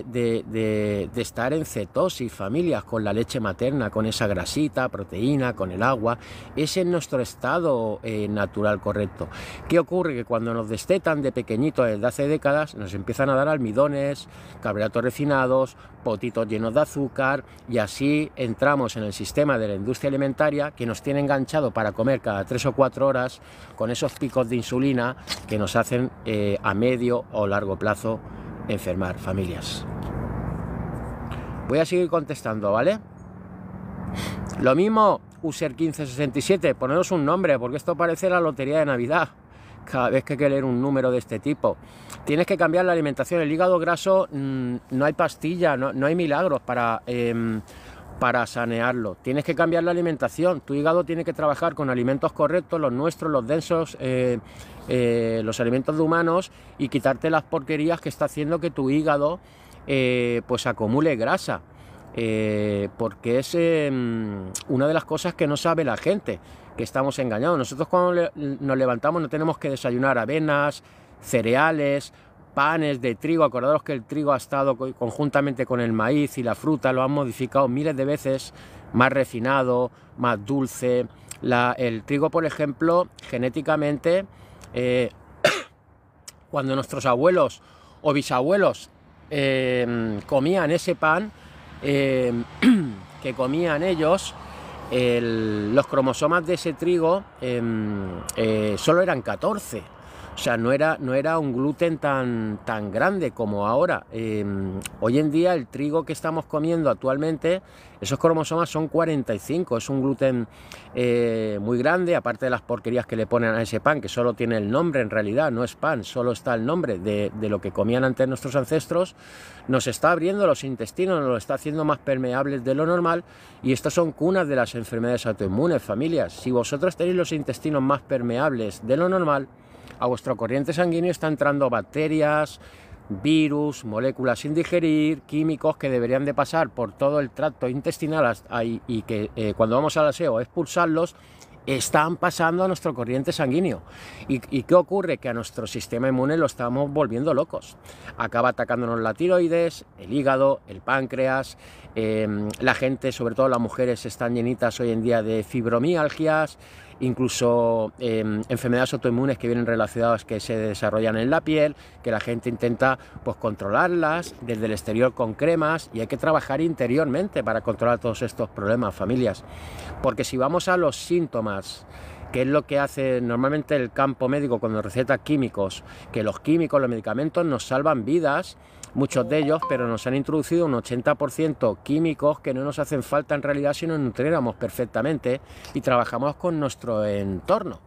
estar en cetosis, familias, con la leche materna, con esa grasita, proteína, con el agua. Ese es nuestro estado eh, natural correcto. ¿Qué ocurre? Que cuando nos destetan de pequeñitos desde hace décadas, nos empiezan a dar almidones, carbohidratos refinados, potitos llenos de azúcar y así entramos en el sistema de la industria alimentaria que nos tiene enganchado para comer cada tres o cuatro horas con esos picos de insulina que nos hacen eh, a medio o largo plazo enfermar, familias. Voy a seguir contestando, ¿vale? Lo mismo, User1567, poneros un nombre, porque esto parece la lotería de Navidad. Cada vez que hay que leer un número de este tipo. Tienes que cambiar la alimentación. El hígado graso, mm, no hay pastilla, no, hay milagros para em, para sanearlo. Tienes que cambiar la alimentación. Tu hígado tiene que trabajar con alimentos correctos, los nuestros, los densos, eh, eh, los alimentos de humanos y quitarte las porquerías que está haciendo que tu hígado eh, pues acumule grasa. porque es una de las cosas que no sabe la gente, que estamos engañados. Nosotros cuando nos levantamos no tenemos que desayunar avenas, cereales, panes de trigo, acordaros que el trigo ha estado conjuntamente con el maíz y la fruta, lo han modificado miles de veces, más refinado, más dulce. el trigo, por ejemplo, genéticamente, eh, cuando nuestros abuelos o bisabuelos eh, comían ese pan eh, que comían ellos, los cromosomas de ese trigo em, solo eran 14 o sea, no era, no era un gluten tan, tan grande como ahora. Em, hoy en día el trigo que estamos comiendo actualmente, esos cromosomas son 45, es un gluten eh, muy grande, aparte de las porquerías que le ponen a ese pan, que solo tiene el nombre en realidad, no es pan, solo está el nombre de, de lo que comían antes nuestros ancestros, nos está abriendo los intestinos, nos lo está haciendo más permeables de lo normal y estas son cunas de las enfermedades autoinmunes, familias. Si vosotros tenéis los intestinos más permeables de lo normal, a vuestro corriente sanguíneo está entrando bacterias, virus, moléculas sin digerir, químicos que deberían de pasar por todo el tracto intestinal y que eh, cuando vamos al aseo a expulsarlos, están pasando a nuestro corriente sanguíneo. ¿Y, qué ocurre? Que a nuestro sistema inmune lo estamos volviendo locos. Acaba atacándonos la tiroides, el hígado, el páncreas. Em, la gente, sobre todo las mujeres, están llenitas hoy en día de fibromialgias incluso em, enfermedades autoinmunes que vienen relacionadas que se desarrollan en la piel, que la gente intenta pues, controlarlas desde el exterior con cremas y hay que trabajar interiormente para controlar todos estos problemas, familias. Porque si vamos a los síntomas, que es lo que hace normalmente el campo médico cuando receta químicos, que los químicos, los medicamentos nos salvan vidas muchos de ellos, pero nos han introducido un 80% químicos que no nos hacen falta en realidad si nos nutriéramos perfectamente y trabajamos con nuestro entorno.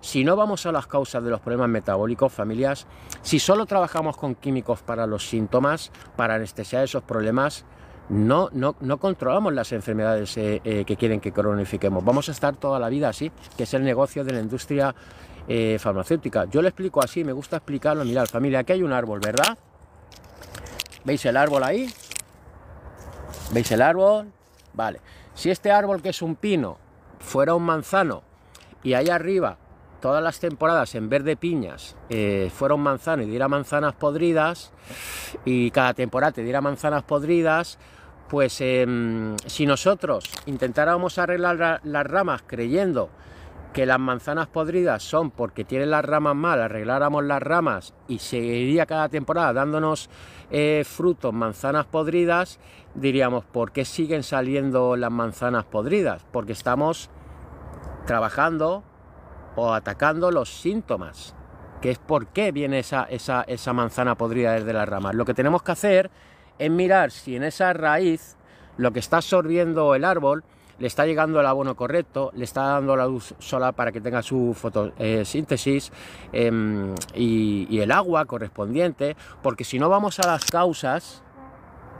Si no vamos a las causas de los problemas metabólicos, familias, si solo trabajamos con químicos para los síntomas, para anestesiar esos problemas, no, no, controlamos las enfermedades eh, eh, que quieren que cronifiquemos. Vamos a estar toda la vida así, que es el negocio de la industria eh, farmacéutica. Yo lo explico así, me gusta explicarlo. Mirad, familia, aquí hay un árbol, ¿verdad? ¿Veis el árbol ahí? ¿Veis el árbol? Vale. Si este árbol que es un pino fuera un manzano y allá arriba todas las temporadas en vez de piñas eh, fuera un manzano y diera manzanas podridas y cada temporada te diera manzanas podridas, pues em, si nosotros intentáramos arreglar las ramas creyendo que las manzanas podridas son porque tienen las ramas mal, arregláramos las ramas y seguiría cada temporada dándonos eh, frutos, manzanas podridas, diríamos, ¿por qué siguen saliendo las manzanas podridas? Porque estamos trabajando o atacando los síntomas, que es por qué viene esa, esa, esa manzana podrida desde las ramas. Lo que tenemos que hacer es mirar si en esa raíz lo que está absorbiendo el árbol le está llegando el abono correcto, le está dando la luz solar para que tenga su fotosíntesis em, y, y el agua correspondiente, porque si no vamos a las causas,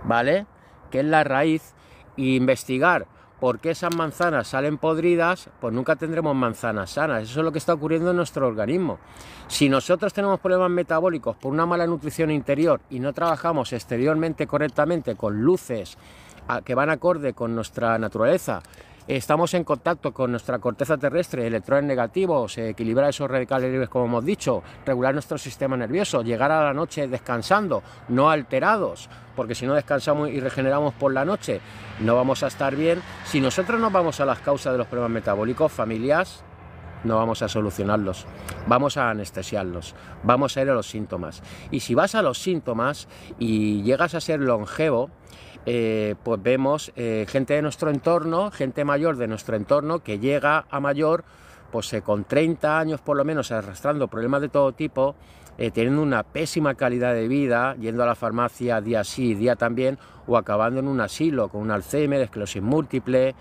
¿vale? Que es la raíz, e investigar por qué esas manzanas salen podridas, pues nunca tendremos manzanas sanas. Eso es lo que está ocurriendo en nuestro organismo. Si nosotros tenemos problemas metabólicos por una mala nutrición interior y no trabajamos exteriormente correctamente con luces, que van acorde con nuestra naturaleza, estamos en contacto con nuestra corteza terrestre, electrones negativos, equilibrar esos radicales libres como hemos dicho, regular nuestro sistema nervioso, llegar a la noche descansando, no alterados, porque si no descansamos y regeneramos por la noche, no vamos a estar bien. Si nosotros no vamos a las causas de los problemas metabólicos, familias, no vamos a solucionarlos, vamos a anestesiarlos, vamos a ir a los síntomas. Y si vas a los síntomas y llegas a ser longevo, eh, pues vemos eh, gente de nuestro entorno, gente mayor de nuestro entorno que llega a mayor, pues eh, con 30 años por lo menos arrastrando problemas de todo tipo, teniendo una pésima calidad de vida, yendo a la farmacia día sí, día también, o acabando en un asilo con un Alzheimer, esclerosis múltiple,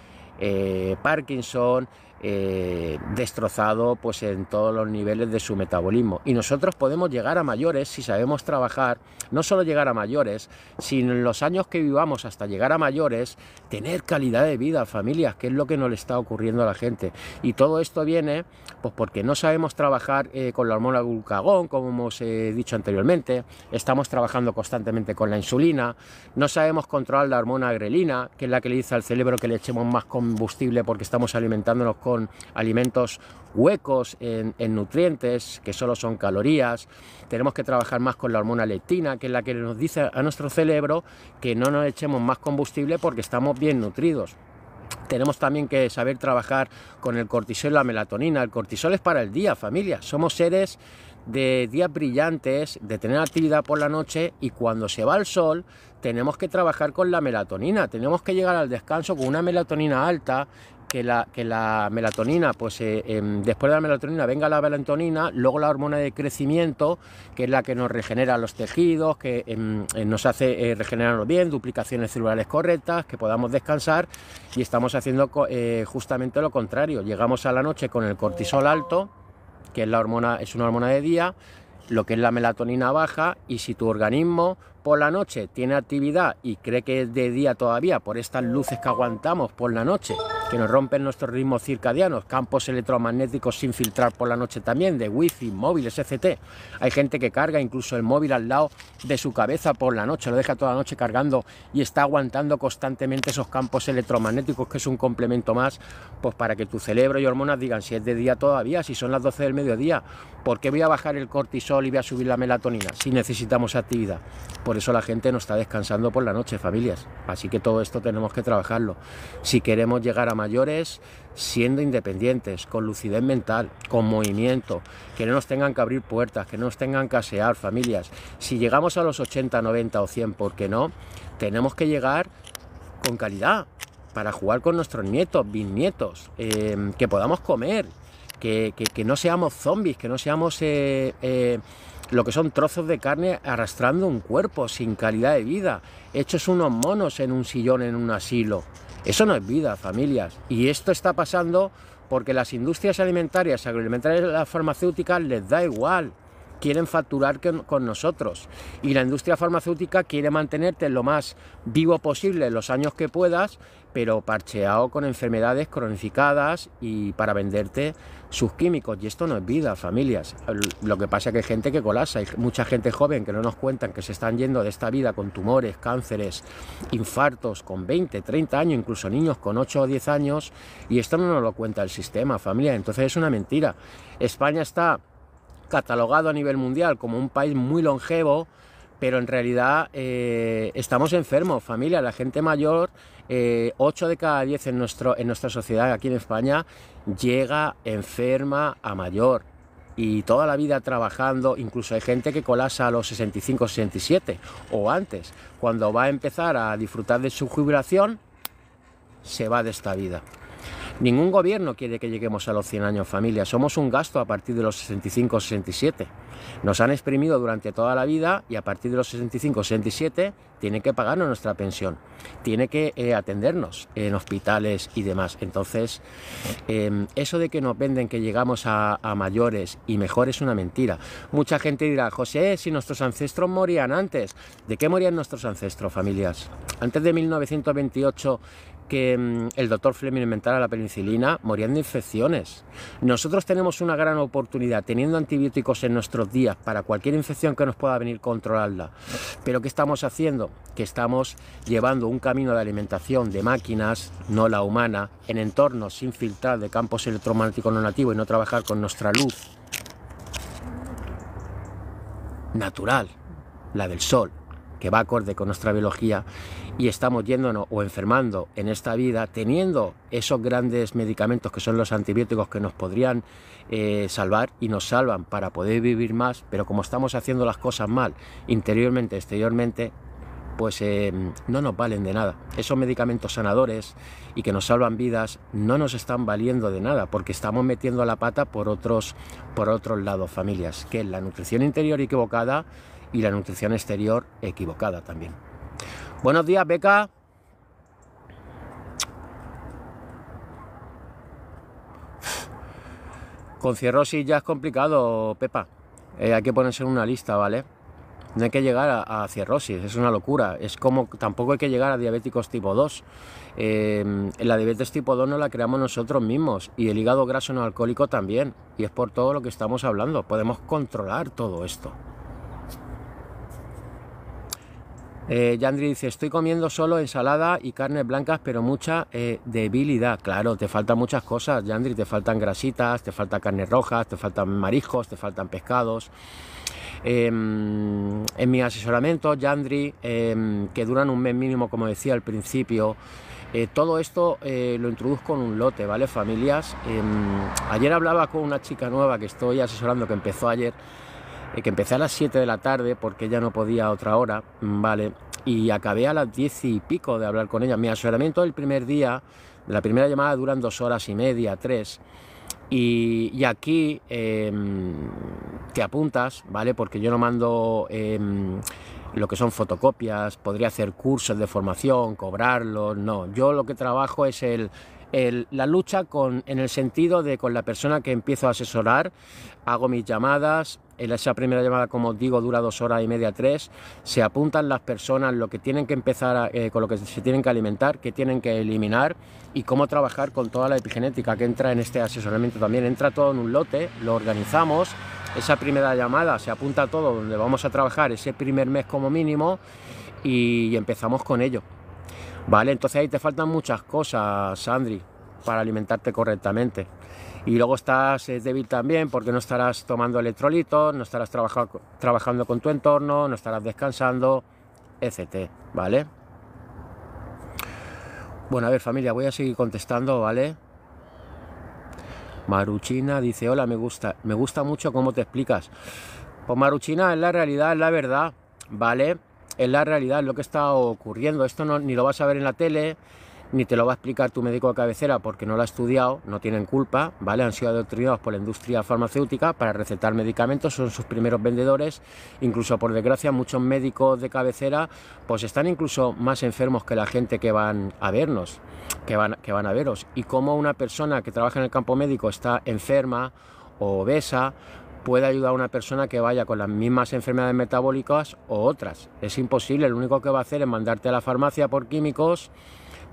Parkinson, eh, destrozado pues en todos los niveles de su metabolismo. Y nosotros podemos llegar a mayores si sabemos trabajar, no solo llegar a mayores, sino en los años que vivamos hasta llegar a mayores, tener calidad de vida, familias, que es lo que nos le está ocurriendo a la gente. Y todo esto viene pues porque no sabemos trabajar eh, con la hormona glucagón, como hemos eh, dicho anteriormente, estamos trabajando constantemente con la insulina, no sabemos controlar la hormona grelina, que es la que le dice al cerebro que le echemos más combustible porque estamos alimentándonos con con alimentos huecos en, nutrientes, que solo son calorías. Tenemos que trabajar más con la hormona leptina, que es la que nos dice a nuestro cerebro que no nos echemos más combustible porque estamos bien nutridos. Tenemos también que saber trabajar con el cortisol y la melatonina. El cortisol es para el día, familia. Somos seres de días brillantes, de tener actividad por la noche y cuando se va el sol tenemos que trabajar con la melatonina. Tenemos que llegar al descanso con una melatonina alta que la, melatonina, pues eh, em, después de la melatonina venga la melatonina, luego la hormona de crecimiento, que es la que nos regenera los tejidos, que em, eh, nos hace eh, regenerarnos bien, duplicaciones celulares correctas, que podamos descansar y estamos haciendo justamente lo contrario. Llegamos a la noche con el cortisol alto, que es, la hormona, es una hormona de día, lo que es la melatonina baja y si tu organismo por la noche tiene actividad y cree que es de día todavía por estas luces que aguantamos por la noche que nos rompen nuestros ritmos circadianos, campos electromagnéticos sin filtrar por la noche también, de wifi, móviles, etc. Hay gente que carga incluso el móvil al lado de su cabeza por la noche, lo deja toda la noche cargando y está aguantando constantemente esos campos electromagnéticos, que es un complemento más pues para que tu cerebro y hormonas digan si es de día todavía, si son las 12 del mediodía, ¿por qué voy a bajar el cortisol y voy a subir la melatonina si necesitamos actividad? Por eso la gente no está descansando por la noche, familias. Así que todo esto tenemos que trabajarlo. Si queremos llegar a mayores siendo independientes, con lucidez mental, con movimiento, que no nos tengan que abrir puertas, que no nos tengan que asear familias. Si llegamos a los 80, 90 o 100, ¿por qué no? Tenemos que llegar con calidad para jugar con nuestros nietos, bisnietos, eh, que podamos comer, que, no seamos zombies, que no seamos eh, eh, lo que son trozos de carne arrastrando un cuerpo sin calidad de vida, hechos unos monos en un sillón en un asilo. Eso no es vida, familias. Y esto está pasando porque las industrias alimentarias, agroalimentarias, las farmacéuticas les da igual quieren facturar con, nosotros. Y la industria farmacéutica quiere mantenerte lo más vivo posible los años que puedas, pero parcheado con enfermedades cronificadas y para venderte sus químicos. Y esto no es vida, familias. Lo que pasa es que hay gente que colasa, hay mucha gente joven que no nos cuentan que se están yendo de esta vida con tumores, cánceres, infartos, con 20, 30 años, incluso niños con 8 o 10 años, y esto no nos lo cuenta el sistema, familia. Entonces es una mentira. España está catalogado a nivel mundial como un país muy longevo, pero en realidad eh, estamos enfermos, familia, la gente mayor, 8 eh, de cada 10 en, nuestro, en nuestra sociedad aquí en España llega enferma a mayor y toda la vida trabajando, incluso hay gente que colasa a los 65, 67 o antes, cuando va a empezar a disfrutar de su jubilación, se va de esta vida. Ningún gobierno quiere que lleguemos a los 100 años familia, somos un gasto a partir de los 65 67. Nos han exprimido durante toda la vida y a partir de los 65 67 tienen que pagarnos nuestra pensión, tiene que eh, atendernos en hospitales y demás. Entonces, em, eso de que nos venden que llegamos a, mayores y mejor es una mentira. Mucha gente dirá, José, si nuestros ancestros morían antes, ¿de qué morían nuestros ancestros, familias? Antes de 1928 que mm, el doctor Fleming inventara la penicilina, morían de infecciones. Nosotros tenemos una gran oportunidad teniendo antibióticos en nuestros días para cualquier infección que nos pueda venir controlarla. Pero ¿qué estamos haciendo? Que estamos llevando un camino de alimentación de máquinas, no la humana, en entornos sin filtrar de campos electromagnéticos no nativos y no trabajar con nuestra luz natural, la del sol, que va acorde con nuestra biología y estamos yéndonos o enfermando en esta vida, teniendo esos grandes medicamentos que son los antibióticos que nos podrían eh, salvar y nos salvan para poder vivir más, pero como estamos haciendo las cosas mal, interiormente, exteriormente, pues eh, no nos valen de nada. Esos medicamentos sanadores y que nos salvan vidas no nos están valiendo de nada porque estamos metiendo la pata por otros, por otros lados, familias, que es la nutrición interior equivocada y la nutrición exterior equivocada también. Buenos días, Beca. Con cirrosis ya es complicado, Pepa. Eh, hay que ponerse en una lista, ¿vale? No hay que llegar a, cierrosis. cirrosis, es una locura. Es como tampoco hay que llegar a diabéticos tipo 2. Eh, la diabetes tipo 2 no la creamos nosotros mismos y el hígado graso no alcohólico también. Y es por todo lo que estamos hablando. Podemos controlar todo esto. Eh, Yandri dice, estoy comiendo solo ensalada y carnes blancas, pero mucha eh, debilidad. Claro, te faltan muchas cosas, Yandri, te faltan grasitas, te faltan carnes rojas, te faltan mariscos, te faltan pescados. Em, en mi asesoramiento, Yandri, em, que duran un mes mínimo, como decía al principio, eh, todo esto lo introduzco en un lote, ¿vale? Familias. Em, ayer hablaba con una chica nueva que estoy asesorando, que empezó ayer que empecé a las 7 de la tarde porque ya no podía otra hora, ¿vale? Y acabé a las 10 y pico de hablar con ella. Mi asesoramiento el primer día, la primera llamada, duran dos horas y media, tres. Y, aquí em, te apuntas, ¿vale? Porque yo no mando em, lo que son fotocopias, podría hacer cursos de formación, cobrarlos, no. Yo lo que trabajo es el, el, la lucha con, en el sentido de con la persona que empiezo a asesorar, hago mis llamadas, esa primera llamada, como os digo, dura dos horas y media, tres. Se apuntan las personas lo que tienen que empezar eh, con lo que se tienen que alimentar, qué tienen que eliminar y cómo trabajar con toda la epigenética que entra en este asesoramiento también. Entra todo en un lote, lo organizamos. Esa primera llamada se apunta todo donde vamos a trabajar ese primer mes como mínimo y empezamos con ello. Vale, entonces ahí te faltan muchas cosas, Sandri, para alimentarte correctamente y luego estás débil también porque no estarás tomando electrolitos, no estarás trabajando trabajando con tu entorno, no estarás descansando, etc. ¿Vale? Bueno, a ver familia, voy a seguir contestando, ¿vale? Maruchina dice, hola, me gusta, me gusta mucho cómo te explicas. Pues Maruchina, es la realidad, es la verdad, ¿vale? Es la realidad, lo que está ocurriendo. Esto ni lo vas a ver en la tele, ni te lo va a explicar tu médico de cabecera porque no lo ha estudiado, no tienen culpa, ¿vale? Han sido adoctrinados por la industria farmacéutica para recetar medicamentos, son sus primeros vendedores, incluso por desgracia muchos médicos de cabecera pues están incluso más enfermos que la gente que van a vernos, que van, que van a veros. Y como una persona que trabaja en el campo médico está enferma o obesa, puede ayudar a una persona que vaya con las mismas enfermedades metabólicas o otras. Es imposible, lo único que va a hacer es mandarte a la farmacia por químicos,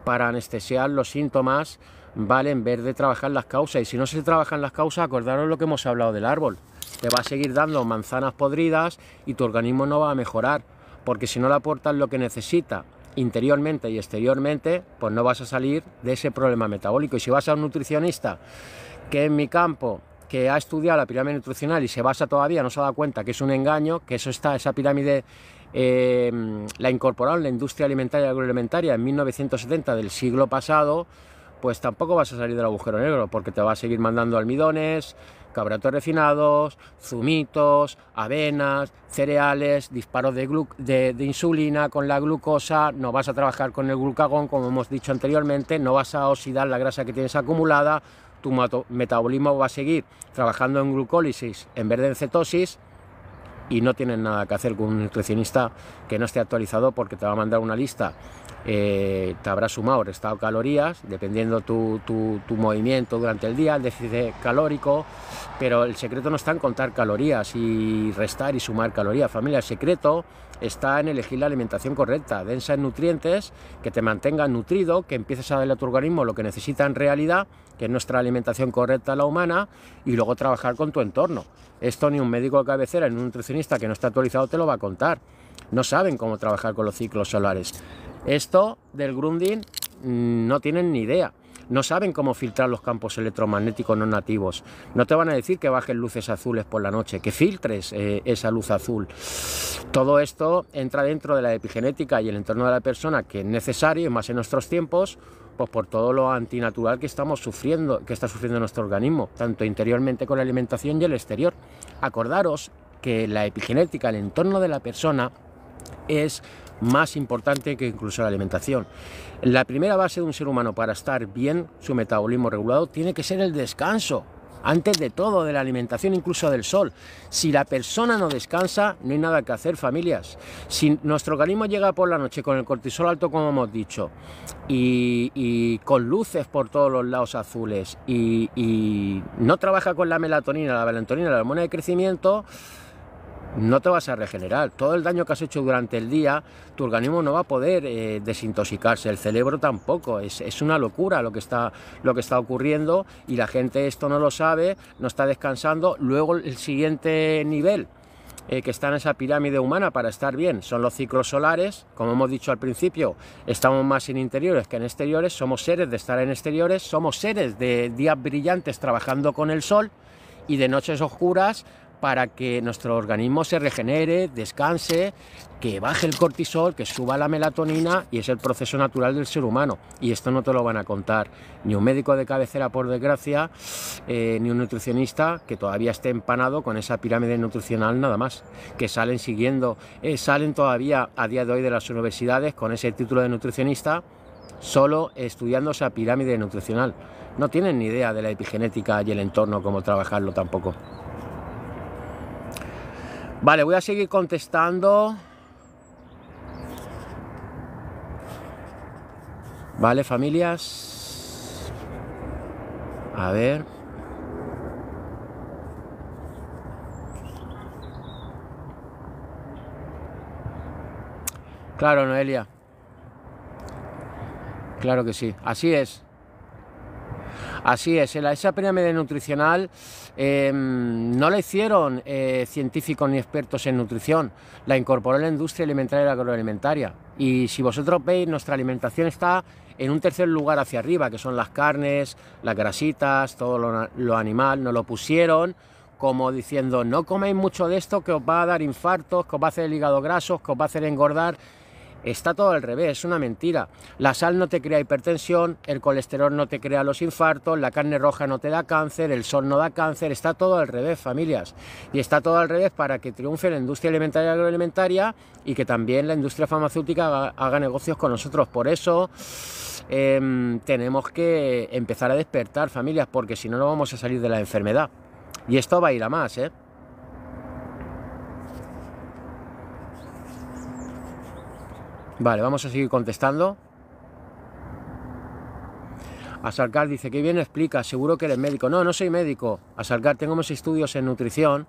para anestesiar los síntomas, ¿vale? En vez de trabajar las causas. Y si no se trabajan las causas, acordaros lo que hemos hablado del árbol. Te va a seguir dando manzanas podridas y tu organismo no va a mejorar, porque si no le aportas lo que necesita interiormente y exteriormente, pues no vas a salir de ese problema metabólico. Y si vas a un nutricionista, que en mi campo que ha estudiado la pirámide nutricional y se basa todavía, no se ha dado cuenta que es un engaño, que eso está, esa pirámide eh, la incorporaron la industria alimentaria y agroalimentaria en 1970 del siglo pasado, pues tampoco vas a salir del agujero negro, porque te va a seguir mandando almidones, cabratos refinados, zumitos, avenas, cereales, disparos de, de, insulina con la glucosa, no vas a trabajar con el glucagón, como hemos dicho anteriormente, no vas a oxidar la grasa que tienes acumulada, tu metabolismo va a seguir trabajando en glucólisis en vez de en cetosis, y no tienen nada que hacer con un nutricionista que no esté actualizado porque te va a mandar una lista, eh, te habrá sumado restado calorías, dependiendo tu, tu, movimiento durante el día, el déficit calórico, pero el secreto no está en contar calorías y restar y sumar calorías, familia, el secreto está en elegir la alimentación correcta, densa en nutrientes, que te mantenga nutrido, que empieces a darle a tu organismo lo que necesita en realidad, que es nuestra alimentación correcta, la humana, y luego trabajar con tu entorno. Esto ni un médico de cabecera, ni un nutricionista que no está actualizado te lo va a contar. No saben cómo trabajar con los ciclos solares. Esto del grounding mm, no tienen ni idea. No saben cómo filtrar los campos electromagnéticos no nativos. No te van a decir que bajes luces azules por la noche, que filtres eh, esa luz azul. Todo esto entra dentro de la epigenética y el entorno de la persona que es necesario, y más en nuestros tiempos, pues por todo lo antinatural que estamos sufriendo, que está sufriendo nuestro organismo, tanto interiormente con la alimentación y el exterior. Acordaros que la epigenética, el entorno de la persona, es más importante que incluso la alimentación. La primera base de un ser humano para estar bien, su metabolismo regulado, tiene que ser el descanso. Antes de todo, de la alimentación, incluso del sol. Si la persona no descansa, no hay nada que hacer, familias. Si nuestro organismo llega por la noche con el cortisol alto, como hemos dicho, y, con luces por todos los lados azules, y, no trabaja con la melatonina, la valentonina, la hormona de crecimiento, no te vas a regenerar. Todo el daño que has hecho durante el día, tu organismo no va a poder eh, desintoxicarse, el cerebro tampoco. Es, una locura lo que, está, lo que está ocurriendo y la gente esto no lo sabe, no está descansando. Luego el siguiente nivel eh, que está en esa pirámide humana para estar bien son los ciclos solares. Como hemos dicho al principio, estamos más en interiores que en exteriores, somos seres de estar en exteriores, somos seres de días brillantes trabajando con el sol y de noches oscuras para que nuestro organismo se regenere, descanse, que baje el cortisol, que suba la melatonina y es el proceso natural del ser humano. Y esto no te lo van a contar ni un médico de cabecera, por desgracia, eh, ni un nutricionista que todavía esté empanado con esa pirámide nutricional nada más, que salen siguiendo, eh, salen todavía a día de hoy de las universidades con ese título de nutricionista solo estudiando esa pirámide nutricional. No tienen ni idea de la epigenética y el entorno, cómo trabajarlo tampoco. Vale, voy a seguir contestando. Vale, familias. A ver. Claro, Noelia. Claro que sí. Así es. Así es, la, esa pirámide nutricional em, no la hicieron eh, científicos ni expertos en nutrición, la incorporó la industria alimentaria y agroalimentaria. Y si vosotros veis, nuestra alimentación está en un tercer lugar hacia arriba, que son las carnes, las grasitas, todo lo, animal, nos lo pusieron como diciendo, no coméis mucho de esto que os va a dar infartos, que os va a hacer el hígado graso, que os va a hacer engordar. Está todo al revés, es una mentira. La sal no te crea hipertensión, el colesterol no te crea los infartos, la carne roja no te da cáncer, el sol no da cáncer, está todo al revés, familias. Y está todo al revés para que triunfe la industria alimentaria y agroalimentaria y que también la industria farmacéutica haga, negocios con nosotros. Por eso em, tenemos que empezar a despertar, familias, porque si no, no vamos a salir de la enfermedad. Y esto va a ir a más, ¿eh? Vale, vamos a seguir contestando. Asalcar dice, qué bien explica, seguro que eres médico. No, no soy médico. Asalcar, tengo mis estudios en nutrición.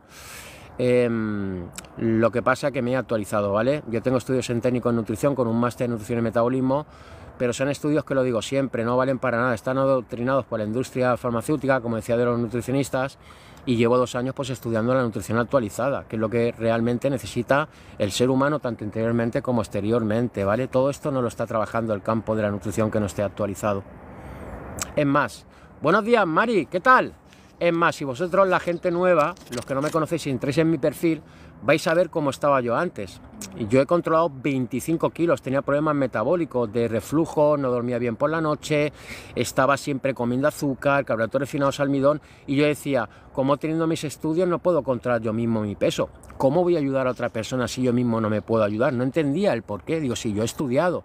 Em, lo que pasa es que me he actualizado, ¿vale? Yo tengo estudios en técnico en nutrición con un máster en nutrición y metabolismo, pero son estudios que lo digo siempre, no valen para nada. Están adoctrinados por la industria farmacéutica, como decía de los nutricionistas y llevo dos años pues estudiando la nutrición actualizada, que es lo que realmente necesita el ser humano tanto interiormente como exteriormente, ¿vale? Todo esto no lo está trabajando el campo de la nutrición que no esté actualizado. Es más, buenos días Mari, ¿qué tal? Es más, si vosotros, la gente nueva, los que no me conocéis, si entréis en mi perfil, vais a ver cómo estaba yo antes. Yo he controlado 25 kilos, tenía problemas metabólicos de reflujo, no dormía bien por la noche, estaba siempre comiendo azúcar, carbohidratos refinados, almidón, y yo decía, como teniendo mis estudios no puedo controlar yo mismo mi peso, ¿cómo voy a ayudar a otra persona si yo mismo no me puedo ayudar? No entendía el porqué, digo, si yo he estudiado,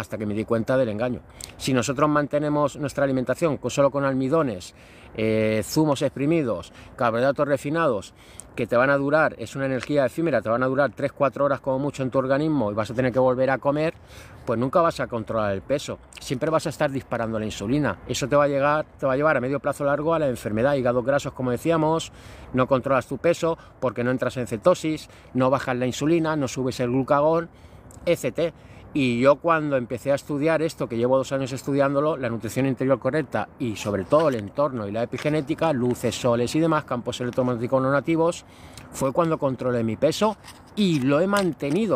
hasta que me di cuenta del engaño. Si nosotros mantenemos nuestra alimentación solo con almidones, eh, zumos exprimidos, carbohidratos refinados, que te van a durar, es una energía efímera, te van a durar 3-4 horas como mucho en tu organismo y vas a tener que volver a comer, pues nunca vas a controlar el peso. Siempre vas a estar disparando la insulina. Eso te va a, llegar, te va a llevar a medio plazo largo a la enfermedad, hígados grasos, como decíamos, no controlas tu peso porque no entras en cetosis, no bajas la insulina, no subes el glucagón, etc. Y yo cuando empecé a estudiar esto, que llevo dos años estudiándolo, la nutrición interior correcta y sobre todo el entorno y la epigenética, luces, soles y demás, campos electromagnéticos no nativos, fue cuando controlé mi peso y lo he mantenido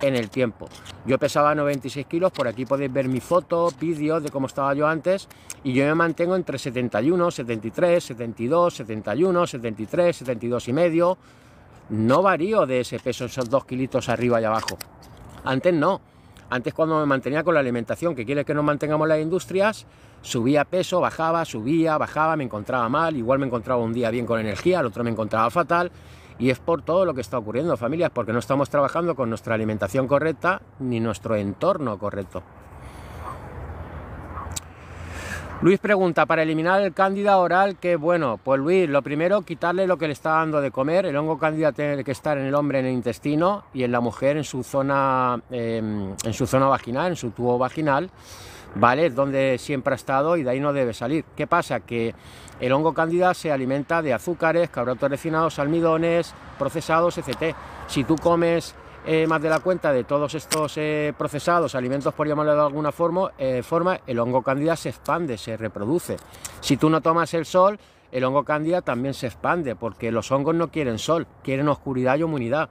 en el tiempo. Yo pesaba 96 kilos, por aquí podéis ver mi foto, vídeos de cómo estaba yo antes, y yo me mantengo entre 71, 73, 72, 71, 73, 72 y medio. No varío de ese peso, esos dos kilitos arriba y abajo. Antes no. Antes cuando me mantenía con la alimentación, que quiere que nos mantengamos las industrias, subía peso, bajaba, subía, bajaba, me encontraba mal, igual me encontraba un día bien con energía, al otro me encontraba fatal. Y es por todo lo que está ocurriendo, familias, porque no estamos trabajando con nuestra alimentación correcta ni nuestro entorno correcto. Luis pregunta, para eliminar el cándida oral, que bueno, pues Luis, lo primero, quitarle lo que le está dando de comer. El hongo cándida tiene que estar en el hombre en el intestino y en la mujer en su zona, em, en su zona vaginal, en su tubo vaginal, ¿vale? Donde siempre ha estado y de ahí no debe salir. ¿Qué pasa? Que el hongo cándida se alimenta de azúcares, carbohidratos refinados, almidones, procesados, etc. Si tú comes eh, más de la cuenta de todos estos eh, procesados, alimentos por llamarlo de alguna forma, eh, forma, el hongo candida se expande, se reproduce. Si tú no tomas el sol, el hongo candida también se expande, porque los hongos no quieren sol, quieren oscuridad y humedad,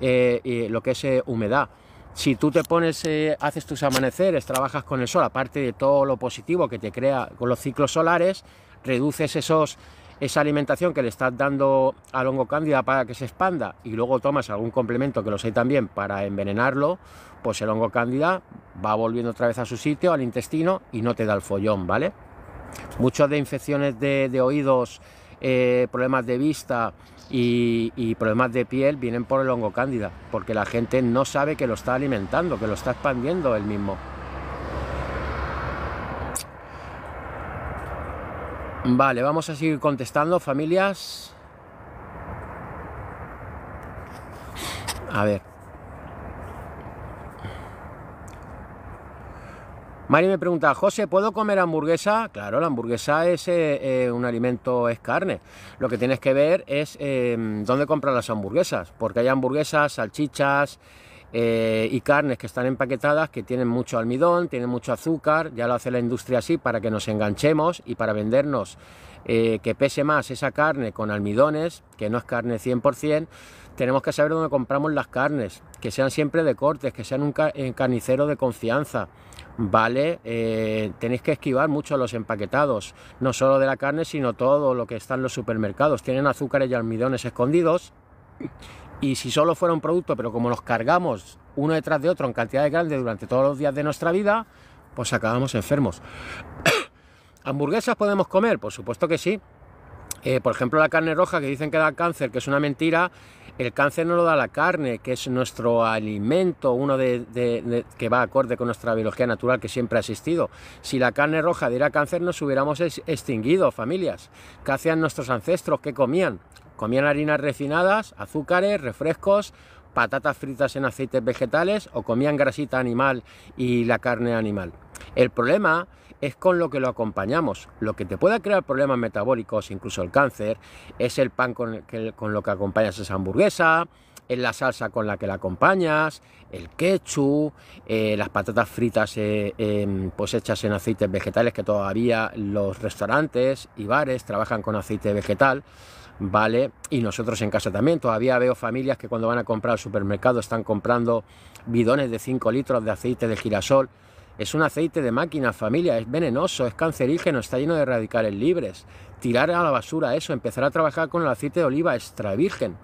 lo que es humedad si tú te pones, haces tus amaneceres, trabajas con el sol, aparte de todo lo positivo que te crea con los ciclos solares, reduces esos, esa alimentación que le estás dando al hongo cándida para que se expanda y luego tomas algún complemento que los hay también para envenenarlo, pues el hongo cándida va volviendo otra vez a su sitio, al intestino y no te da el follón, ¿vale? Muchos de infecciones de, oídos, eh, problemas de vista y, y, problemas de piel vienen por el hongo cándida, porque la gente no sabe que lo está alimentando, que lo está expandiendo él mismo. Vale, vamos a seguir contestando, familias. A ver. Mari me pregunta, José, ¿puedo comer hamburguesa? Claro, la hamburguesa es eh, eh, un alimento, es carne. Lo que tienes que ver es eh, dónde compras las hamburguesas, porque hay hamburguesas, salchichas, eh, y carnes que están empaquetadas que tienen mucho almidón, tienen mucho azúcar, ya lo hace la industria así para que nos enganchemos y para vendernos eh, que pese más esa carne con almidones, que no es carne 100%, tenemos que saber dónde compramos las carnes, que sean siempre de cortes, que sean un eh, carnicero de confianza, ¿vale? tenéis que esquivar mucho los empaquetados, no solo de la carne, sino todo lo que está en los supermercados. Tienen azúcares y almidones escondidos y si solo fuera un producto, pero como los cargamos uno detrás de otro en cantidades grandes durante todos los días de nuestra vida, pues acabamos enfermos. ¿Hamburguesas podemos comer? Por supuesto que sí. Eh, por ejemplo, la carne roja que dicen que da cáncer, que es una mentira. El cáncer no lo da la carne, que es nuestro alimento, uno que va acorde con nuestra biología natural que siempre ha existido. Si la carne roja diera cáncer, nos hubiéramos extinguido, familias. ¿Qué hacían nuestros ancestros? ¿Qué comían? Comían harinas refinadas, azúcares, refrescos, patatas fritas en aceites vegetales o comían grasita animal y la carne animal. El problema es con lo que lo acompañamos. Lo que te pueda crear problemas metabólicos, incluso el cáncer, es el pan con, lo que acompañas esa hamburguesa, es la salsa con la que la acompañas, el ketchup, eh, las patatas fritas eh, em, pues hechas en aceites vegetales que todavía los restaurantes y bares trabajan con aceite vegetal. ¿vale? Y nosotros en casa también. Todavía veo familias que cuando van a comprar al supermercado están comprando bidones de 5 litros de aceite de girasol. Es un aceite de máquina, familia, es venenoso, es cancerígeno, está lleno de radicales libres. Tirar a la basura eso, empezar a trabajar con el aceite de oliva extra virgen,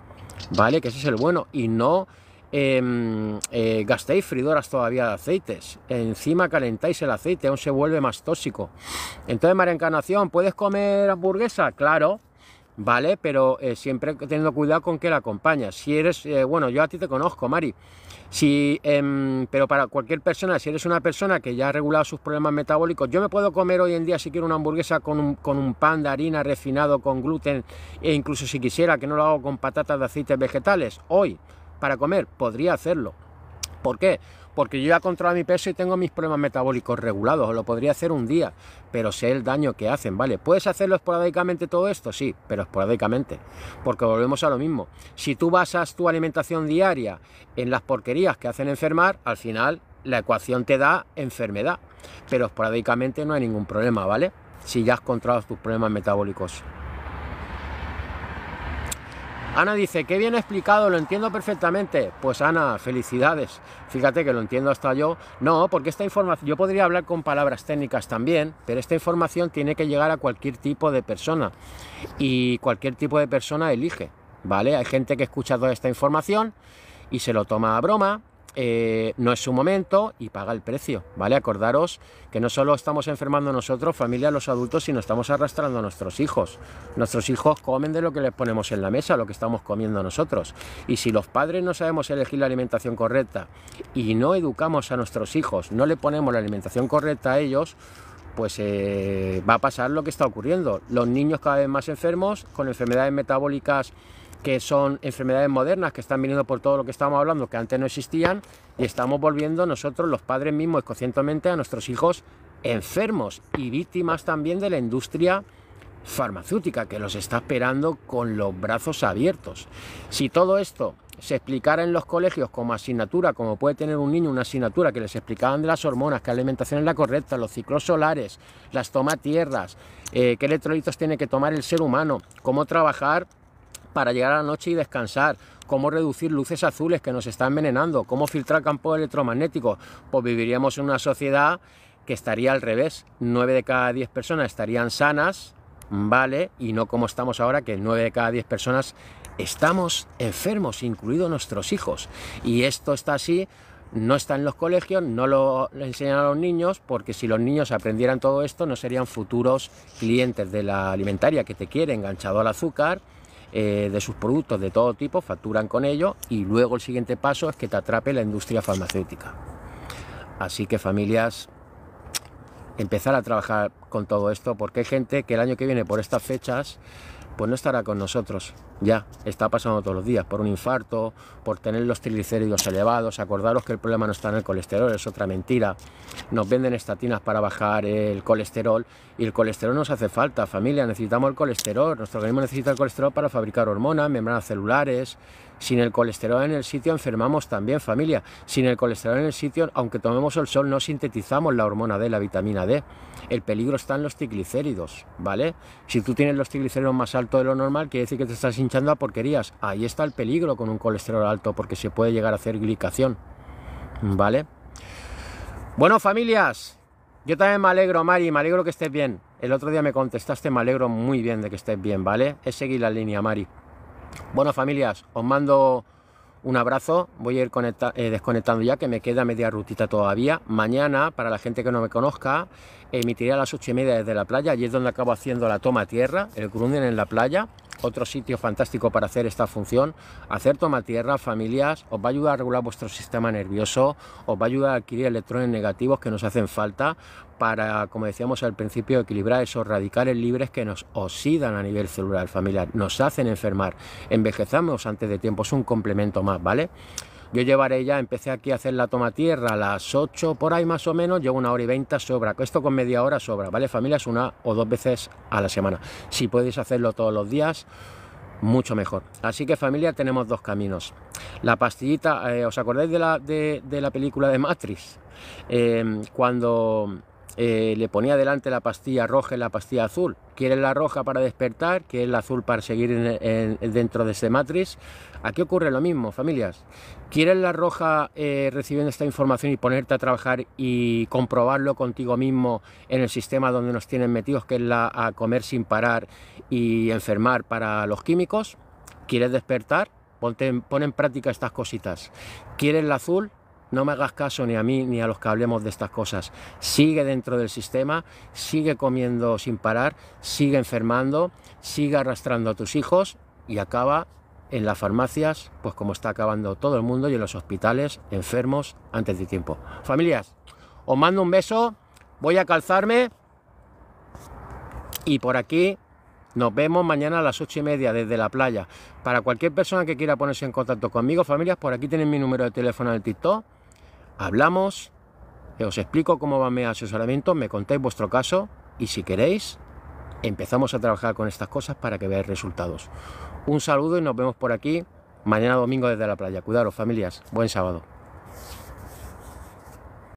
¿vale? Que ese es el bueno. Y no em, eh, gastéis fridoras todavía de aceites. Encima calentáis el aceite, aún se vuelve más tóxico. Entonces, María Encarnación, ¿puedes comer hamburguesa? Claro, ¿vale? Pero eh, siempre teniendo cuidado con que la acompañas. Si eres, eh, bueno, yo a ti te conozco, Mari, si, em, pero para cualquier persona, si eres una persona que ya ha regulado sus problemas metabólicos, yo me puedo comer hoy en día si quiero una hamburguesa con un, con un pan de harina refinado, con gluten, e incluso si quisiera, que no lo hago con patatas de aceites vegetales, hoy, para comer, podría hacerlo. ¿Por qué? Porque yo ya controlado mi peso y tengo mis problemas metabólicos regulados, lo podría hacer un día, pero sé el daño que hacen, ¿vale? ¿Puedes hacerlo esporádicamente todo esto? Sí, pero esporádicamente, porque volvemos a lo mismo. Si tú basas tu alimentación diaria en las porquerías que hacen enfermar, al final la ecuación te da enfermedad, pero esporádicamente no hay ningún problema, ¿vale? Si ya has controlado tus problemas metabólicos. Ana dice, qué bien explicado, lo entiendo perfectamente. Pues Ana, felicidades. Fíjate que lo entiendo hasta yo. No, porque esta información, yo podría hablar con palabras técnicas también, pero esta información tiene que llegar a cualquier tipo de persona. Y cualquier tipo de persona elige, ¿vale? Hay gente que escucha toda esta información y se lo toma a broma, eh, no es su momento y paga el precio, ¿vale? Acordaros que no solo estamos enfermando nosotros, familia, los adultos, sino estamos arrastrando a nuestros hijos. Nuestros hijos comen de lo que les ponemos en la mesa, lo que estamos comiendo nosotros. Y si los padres no sabemos elegir la alimentación correcta y no educamos a nuestros hijos, no le ponemos la alimentación correcta a ellos, pues eh, va a pasar lo que está ocurriendo. Los niños cada vez más enfermos, con enfermedades metabólicas que son enfermedades modernas que están viniendo por todo lo que estábamos hablando, que antes no existían, y estamos volviendo nosotros, los padres mismos, conscientemente a nuestros hijos enfermos y víctimas también de la industria farmacéutica que los está esperando con los brazos abiertos. Si todo esto se explicara en los colegios como asignatura, como puede tener un niño una asignatura que les explicaban de las hormonas, qué alimentación es la correcta, los ciclos solares, las tomatierras, tierras, eh, qué electrolitos tiene que tomar el ser humano, cómo trabajar para llegar a la noche y descansar, cómo reducir luces azules que nos están envenenando, cómo filtrar campo electromagnéticos, pues viviríamos en una sociedad que estaría al revés, 9 de cada 10 personas estarían sanas, ¿vale? Y no como estamos ahora, que 9 de cada 10 personas estamos enfermos, incluidos nuestros hijos. Y esto está así no está en los colegios, no lo enseñan a los niños, porque si los niños aprendieran todo esto no serían futuros clientes de la alimentaria que te quiere enganchado al azúcar, eh, de sus productos de todo tipo, facturan con ello y luego el siguiente paso es que te atrape la industria farmacéutica. Así que familias, empezar a trabajar con todo esto porque hay gente que el año que viene por estas fechas pues no estará con nosotros. Ya, está pasando todos los días, por un infarto, por tener los triglicéridos elevados. Acordaros que el problema no está en el colesterol, es otra mentira. Nos venden estatinas para bajar el colesterol y el colesterol nos hace falta, familia. Necesitamos el colesterol, nuestro organismo necesita el colesterol para fabricar hormonas, membranas celulares, sin el colesterol en el sitio enfermamos también, familia. Sin el colesterol en el sitio, aunque tomemos el sol, no sintetizamos la hormona D, la vitamina D. El peligro está en los triglicéridos, ¿vale? Si tú tienes los triglicéridos más altos de lo normal, quiere decir que te estás hinchando a porquerías. Ahí está el peligro con un colesterol alto, porque se puede llegar a hacer glicación, ¿vale? Bueno, familias, yo también me alegro, Mari, me alegro que estés bien. El otro día me contestaste, me alegro muy bien de que estés bien, ¿vale? Es seguir la línea, Mari. Bueno, familias, os mando un abrazo. Voy a ir eh, desconectando ya, que me queda media rutita todavía. Mañana, para la gente que no me conozca, emitiré a las ocho y media desde la playa. Allí es donde acabo haciendo la toma tierra, el grunden en la playa otro sitio fantástico para hacer esta función. Hacer tierra familias, os va a ayudar a regular vuestro sistema nervioso, os va a ayudar a adquirir electrones negativos que nos hacen falta para, como decíamos al principio, equilibrar esos radicales libres que nos oxidan a nivel celular familiar, nos hacen enfermar, envejezamos antes de tiempo, es un complemento más, ¿vale? Yo llevaré ya, empecé aquí a hacer la toma tierra a las 8 por ahí más o menos, llevo una hora y 20 sobra. Esto con media hora sobra, ¿vale? Familia es una o dos veces a la semana. Si podéis hacerlo todos los días, mucho mejor. Así que familia, tenemos dos caminos. La pastillita, eh, ¿os acordáis de la, de, la película de Matrix? Eh, cuando eh, le ponía delante la pastilla roja y la pastilla azul. ¿Quieres la roja para despertar? ¿Quieres la azul para seguir dentro de ese matriz, Aquí ocurre lo mismo, familias. ¿Quieres la roja eh, recibiendo esta información y ponerte a trabajar y comprobarlo contigo mismo en el sistema donde nos tienen metidos, que es la a comer sin parar y enfermar para los químicos? ¿Quieres despertar? pon en práctica estas cositas. ¿Quieres la azul? no me hagas caso ni a mí ni a los que hablemos de estas cosas. Sigue dentro del sistema, sigue comiendo sin parar, sigue enfermando, sigue arrastrando a tus hijos y acaba en las farmacias, pues como está acabando todo el mundo y en los hospitales, enfermos antes de tiempo. Familias, os mando un beso, voy a calzarme y por aquí nos vemos mañana a las ocho y media desde la playa. Para cualquier persona que quiera ponerse en contacto conmigo, familias, por aquí tienen mi número de teléfono en el TikTok. Hablamos, eh, os explico cómo va mi asesoramiento, me contáis vuestro caso y si queréis, empezamos a trabajar con estas cosas para que veáis resultados. Un saludo y nos vemos por aquí mañana domingo desde la playa. Cuidaros, familias. Buen sábado.